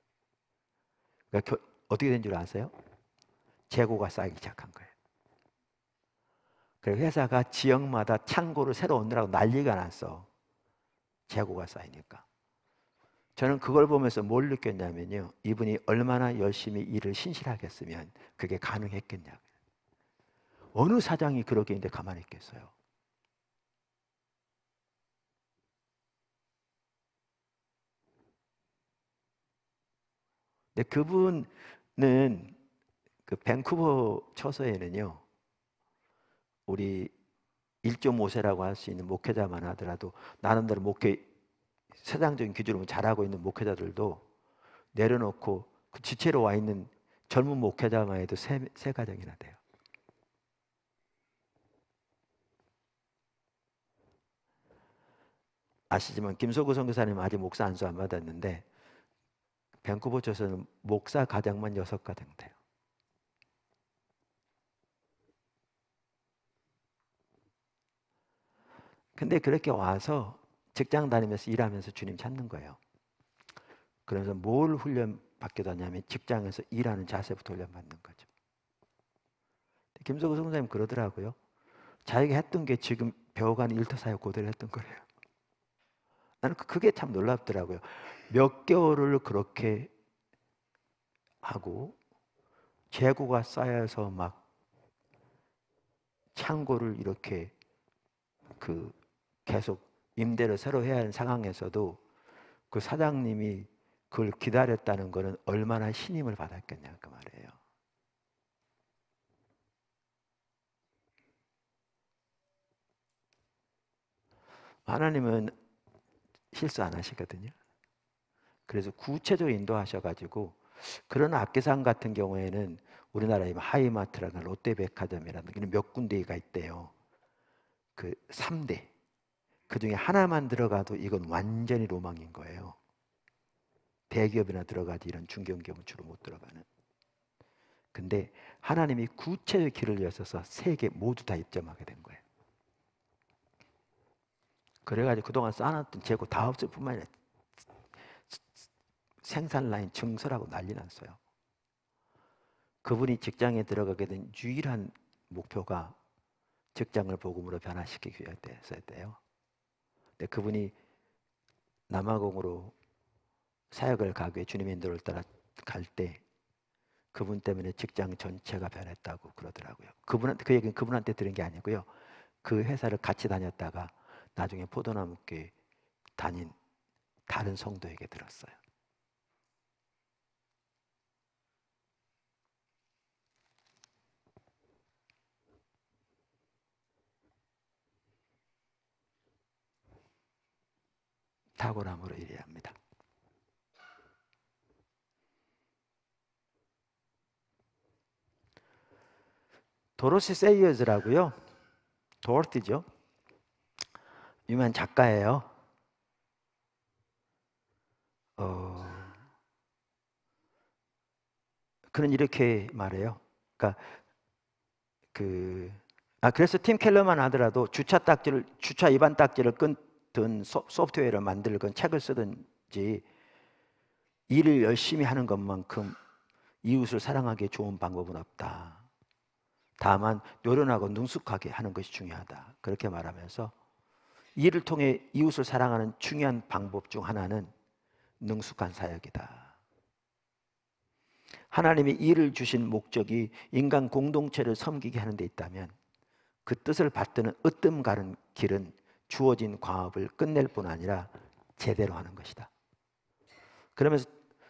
그러니까 어떻게 된 줄 아세요? 재고가 쌓이기 시작한 거예요. 그래서 회사가 지역마다 창고를 새로 얻느라고 난리가 났어. 재고가 쌓이니까. 저는 그걸 보면서 뭘 느꼈냐면요. 이분이 얼마나 열심히 일을 신실하게 으면 그게 가능했겠냐고. 어느 사장이 그러겠는데 가만히 있겠어요? 근데 그분은 그 밴쿠버 처서에는요, 우리 1.5세라고 할 수 있는 목회자만 하더라도 나름대로 목회 세상적인 기준으로 잘하고 있는 목회자들도 내려놓고 그 지체로 와 있는 젊은 목회자만 해도 세, 세 가정이나 돼요. 아시지만 김소구 선교사님 아직 목사 안수 안 받았는데 밴쿠버 쪽에서는 목사 가장만 여섯 가장 돼요. 근데 그렇게 와서 직장 다니면서 일하면서 주님 찾는 거예요. 그러서뭘 훈련 받게 되냐면 직장에서 일하는 자세부터 훈련 받는 거죠. 김소구 선교님 그러더라고요. 자기가 했던 게 지금 배워가는 일터사역 고대로 했던 거래요. 나는 그, 그게 참 놀랍더라고요. 몇 개월을 그렇게 하고 재고가 쌓여서 막 창고를 이렇게 그 계속 임대를 새로 해야 하는 상황에서도 그 사장님이 그걸 기다렸다는 것은 얼마나 신임을 받았겠냐 그 말이에요. 하나님은 실수 안 하시거든요. 그래서 구체적으로 인도하셔가지고 그런 악기상 같은 경우에는 우리나라에 뭐 하이마트라는 롯데백화점이라는 이런 몇 군데가 있대요. 그 3대. 그 중에 하나만 들어가도 이건 완전히 로망인 거예요. 대기업이나 들어가지 이런 중견기업은 주로 못 들어가는. 근데 하나님이 구체적 길을 여셔서 세계 모두 다 입점하게 된 거예요. 그래가지고 그동안 쌓아놨던 재고 다 없을 뿐만 아니라 생산 라인 증설하고 난리 났어요. 그분이 직장에 들어가게 된 유일한 목표가 직장을 복음으로 변화시키기 위해서였대요. 근데 그분이 남아공으로 사역을 가게 주님의 인도를 따라 갈 때 그분 때문에 직장 전체가 변했다고 그러더라고요. 그분한테 그 얘기는 그분한테 들은 게 아니고요. 그 회사를 같이 다녔다가 나중에 포도나무께 다닌 다른 성도에게 들었어요. 탁월함으로 일해야 합니다. 도로시 세이어즈라고요. 도어티죠. 유명한 작가예요. 어, 그는 이렇게 말해요. 그러니까 그, 아, 그래서 팀 켈러만 하더라도 주차 딱지를, 주차 위반 딱지를 끊든 소, 프트웨어를 만들건 책을 쓰든지 일을 열심히 하는 것만큼 이웃을 사랑하기 좋은 방법은 없다. 다만 노련하고 능숙하게 하는 것이 중요하다. 그렇게 말하면서 이를 통해 이웃을 사랑하는 중요한 방법 중 하나는 능숙한 사역이다. 하나님이 일을 주신 목적이 인간 공동체를 섬기게 하는 데 있다면 그 뜻을 받드는 으뜸 가는 길은 주어진 과업을 끝낼 뿐 아니라 제대로 하는 것이다. 그러면서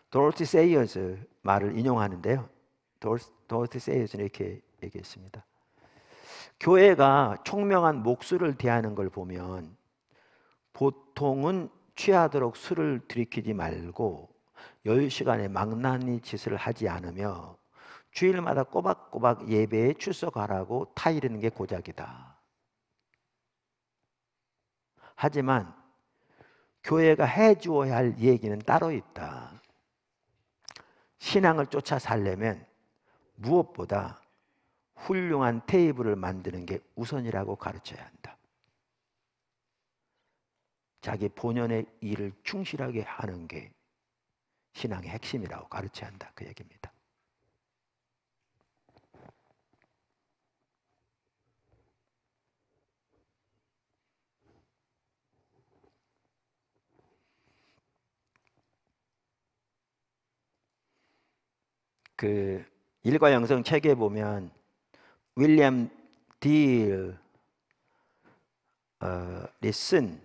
도로티 세이어즈 말을 인용하는데요. 도로티 세이어즈는 이렇게 얘기했습니다. 교회가 총명한 목수를 대하는 걸 보면 보통은 취하도록 술을 들이키지 말고 여유 시간에 망나니 짓을 하지 않으며 주일마다 꼬박꼬박 예배에 출석하라고 타이르는 게 고작이다. 하지만 교회가 해주어야 할 얘기는 따로 있다. 신앙을 쫓아 살려면 무엇보다 훌륭한 테이블을 만드는 게 우선이라고 가르쳐야 한다. 자기 본연의 일을 충실하게 하는 게 신앙의 핵심이라고 가르쳐야 한다. 그 얘기입니다. 그 일과 영성 책에 보면 윌리엄 딜 리슨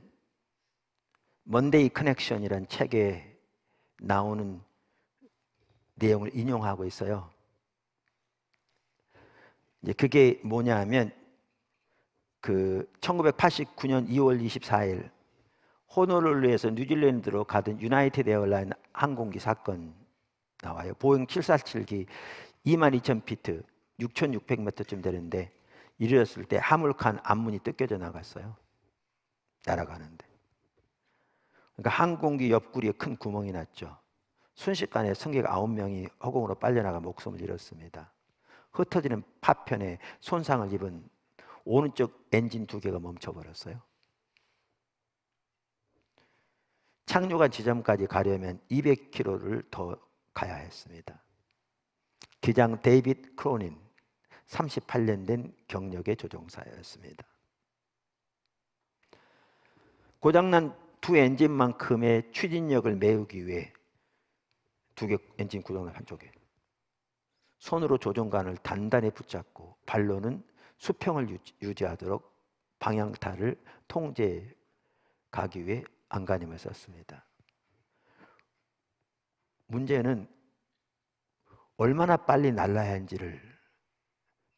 먼데이 커넥션이란 책에 나오는 내용을 인용하고 있어요. 이제 그게 뭐냐 하면 그 1989년 2월 24일 호놀룰루에서 뉴질랜드로 가던 유나이티드 에어라인 항공기 사건 나와요. 보잉 747기 22,000피트 6,600m쯤 되는데 이르렀을 때 하물칸 앞문이 뜯겨져 나갔어요. 날아가는데. 그러니까 항공기 옆구리에 큰 구멍이 났죠. 순식간에 승객 9명이 허공으로 빨려나가 목숨을 잃었습니다. 흩어지는 파편에 손상을 입은 오른쪽 엔진 두 개가 멈춰버렸어요. 착륙한 지점까지 가려면 200km를 더 가야 했습니다. 기장 데이빗 크로닌 38년 된 경력의 조종사였습니다. 고장난 두 엔진만큼의 추진력을 메우기 위해 두 개 엔진 고장난 한쪽에 손으로 조종관을 단단히 붙잡고 발로는 수평을 유지하도록 방향타를 통제해 가기 위해 안간힘을 썼습니다. 문제는 얼마나 빨리 날라야 하는지를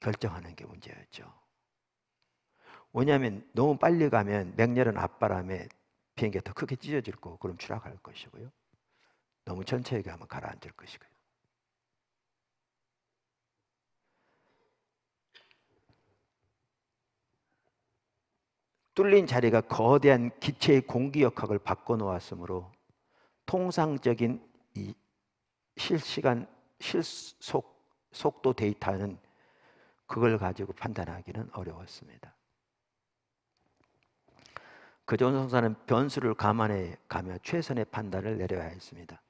결정하는 게 문제였죠. 왜냐하면 너무 빨리 가면 맹렬한 앞바람에 비행기가 더 크게 찢어질 거고 그럼 추락할 것이고요. 너무 천천히 가면 가라앉을 것이고요. 뚫린 자리가 거대한 기체의 공기 역학을 바꿔놓았으므로 통상적인 실시간 실속 속도 데이터는 그걸 가지고 판단하기는 어려웠습니다. 그존 성사는 변수를 감안해 가며 최선의 판단을 내려야 했습니다.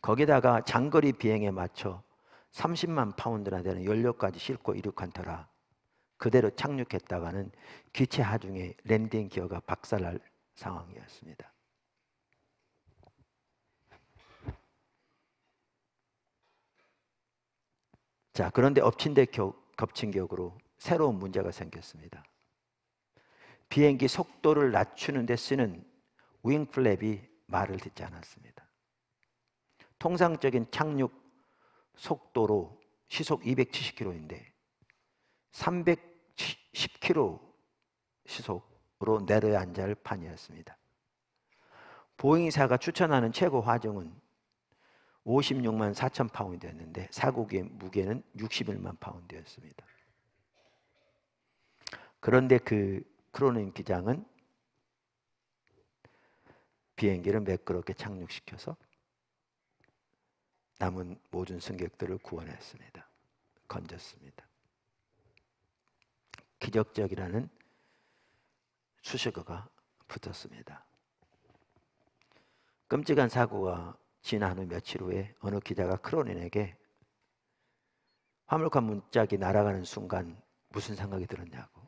거기다가 장거리 비행에 맞춰 30만 파운드나 되는 연료까지 싣고 이륙한 터라 그대로 착륙했다가는 기체 하중에 랜딩 기어가 박살날 상황이었습니다. 자, 그런데 엎친 데 겨, 겹친 격으로 새로운 문제가 생겼습니다. 비행기 속도를 낮추는 데 쓰는 윙플랩이 말을 듣지 않았습니다. 통상적인 착륙 속도로 시속 270km인데 310km 시속으로 내려야 할 판이었습니다. 보잉사가 추천하는 최고 화정은 56만 4천 파운드였는데 사고기의 무게는 61만 파운드였습니다. 그런데 그 크로는 기장은 비행기를 매끄럽게 착륙시켜서 남은 모든 승객들을 구원했습니다. 건졌습니다. 기적적이라는 수식어가 붙었습니다. 끔찍한 사고가 지난 후 며칠 후에 어느 기자가 크로넨에게 화물칸 문짝이 날아가는 순간 무슨 생각이 들었냐고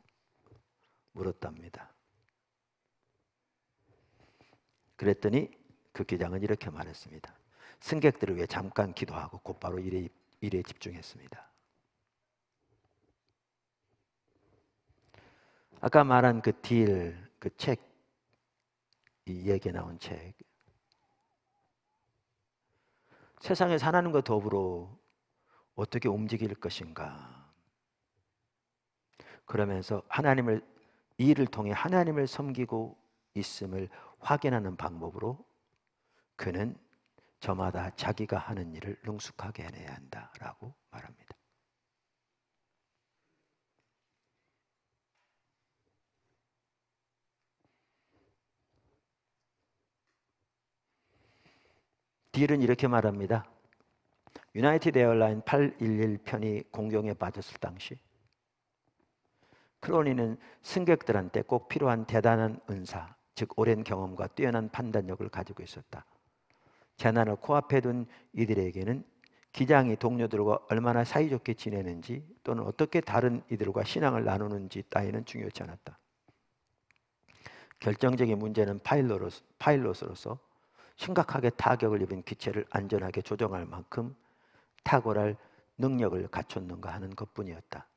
물었답니다. 그랬더니 그 기장은 이렇게 말했습니다. 승객들을 위해 잠깐 기도하고 곧바로 일에, 일에 집중했습니다. 아까 말한 그 딜, 그 책, 이 얘기에 나온 책, 세상에 사는 것 더불어 어떻게 움직일 것인가. 그러면서 하나님을 이 일을 통해 하나님을 섬기고 있음을 확인하는 방법으로 그는 저마다 자기가 하는 일을 능숙하게 해내야 한다라고 말합니다. 딜은 이렇게 말합니다. 유나이티드 에어라인 811편이 공경에 빠졌을 당시 크로니는 승객들한테 꼭 필요한 대단한 은사, 즉 오랜 경험과 뛰어난 판단력을 가지고 있었다. 재난을 코앞에 둔 이들에게는 기장이 동료들과 얼마나 사이좋게 지내는지 또는 어떻게 다른 이들과 신앙을 나누는지 따위는 중요치 않았다. 결정적인 문제는 파일로로서, 파일럿으로서 심각하게 타격을 입은 기체를 안전하게 조정할 만큼 탁월할 능력을 갖췄는가 하는 것뿐이었다.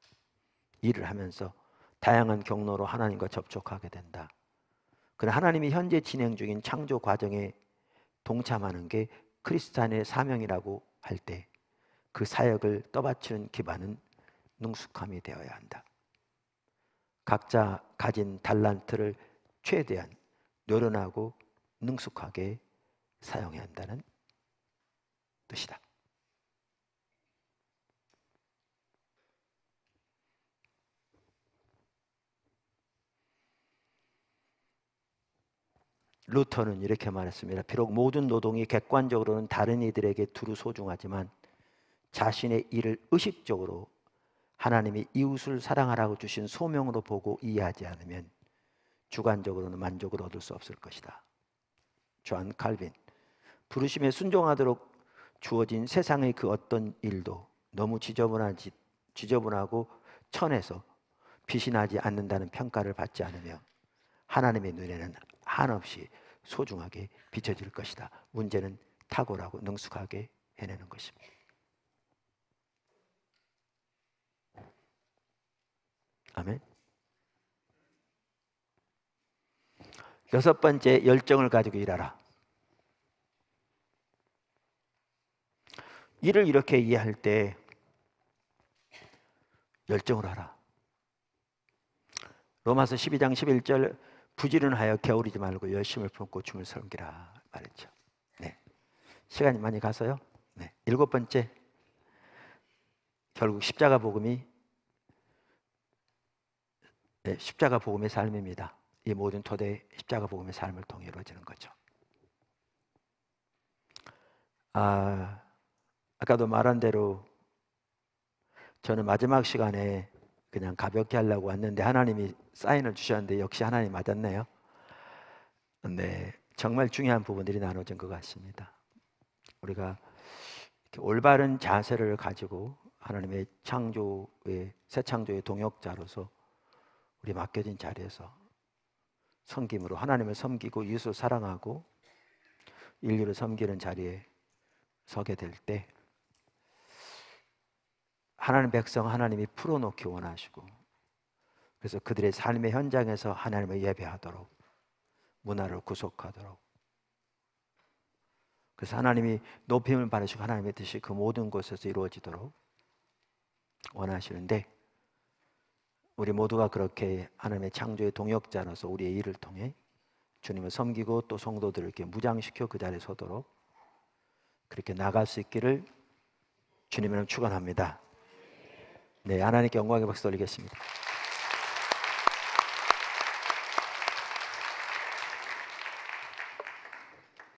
일을 하면서 다양한 경로로 하나님과 접촉하게 된다. 그러나 하나님이 현재 진행 중인 창조 과정에 동참하는 게 크리스탄의 사명이라고 할 때 그 사역을 떠받치는 기반은 능숙함이 되어야 한다. 각자 가진 달란트를 최대한 노련하고 능숙하게 사용해야 한다는 뜻이다. 루터는 이렇게 말했습니다. 비록 모든 노동이 객관적으로는 다른 이들에게 두루 소중하지만 자신의 일을 의식적으로 하나님이 이웃을 사랑하라고 주신 소명으로 보고 이해하지 않으면 주관적으로는 만족을 얻을 수 없을 것이다. 존 칼빈 부르심에 순종하도록 주어진 세상의 그 어떤 일도 너무 지저분하지 지저분하고 천해서 빛이 나지 않는다는 평가를 받지 않으며 하나님의 눈에는 한없이 소중하게 비춰질 것이다. 문제는 탁월하고 능숙하게 해내는 것입니다. 아멘. 여섯 번째 열정을 가지고 일하라. 이를 이렇게 이해할 때열정으 하라. 로마서 12장 11절 부지런하여 게으르지 말고 열심을 품고 주을 섬기라 말했죠. 네. 시간이 많이 가서요. 네. 일곱 번째 결국 십자가 복음이 네, 십자가 복음의 삶입니다. 이 모든 토대 십자가 복음의 삶을 통해 이루어지는 거죠. 아, 아까도 말한 대로 저는 마지막 시간에 그냥 가볍게 하려고 왔는데 하나님이 사인을 주셨는데 역시 하나님 맞았네요. 네, 정말 중요한 부분들이 나눠진 것 같습니다. 우리가 올바른 자세를 가지고 하나님의 창조의 새 창조의 동역자로서 우리 맡겨진 자리에서 섬김으로 하나님을 섬기고 이웃을 사랑하고 인류를 섬기는 자리에 서게 될때 하나님 백성 하나님이 풀어놓기 원하시고 그래서 그들의 삶의 현장에서 하나님을 예배하도록 문화를 구속하도록 그래서 하나님이 높임을 받으시고 하나님의 뜻이 그 모든 곳에서 이루어지도록 원하시는데 우리 모두가 그렇게 하나님의 창조의 동역자로서 우리의 일을 통해 주님을 섬기고 또 성도들을 이렇게 무장시켜 그 자리에 서도록 그렇게 나갈 수 있기를 주님은 축원합니다. 네, 하나님께 영광의 박수 돌리겠습니다.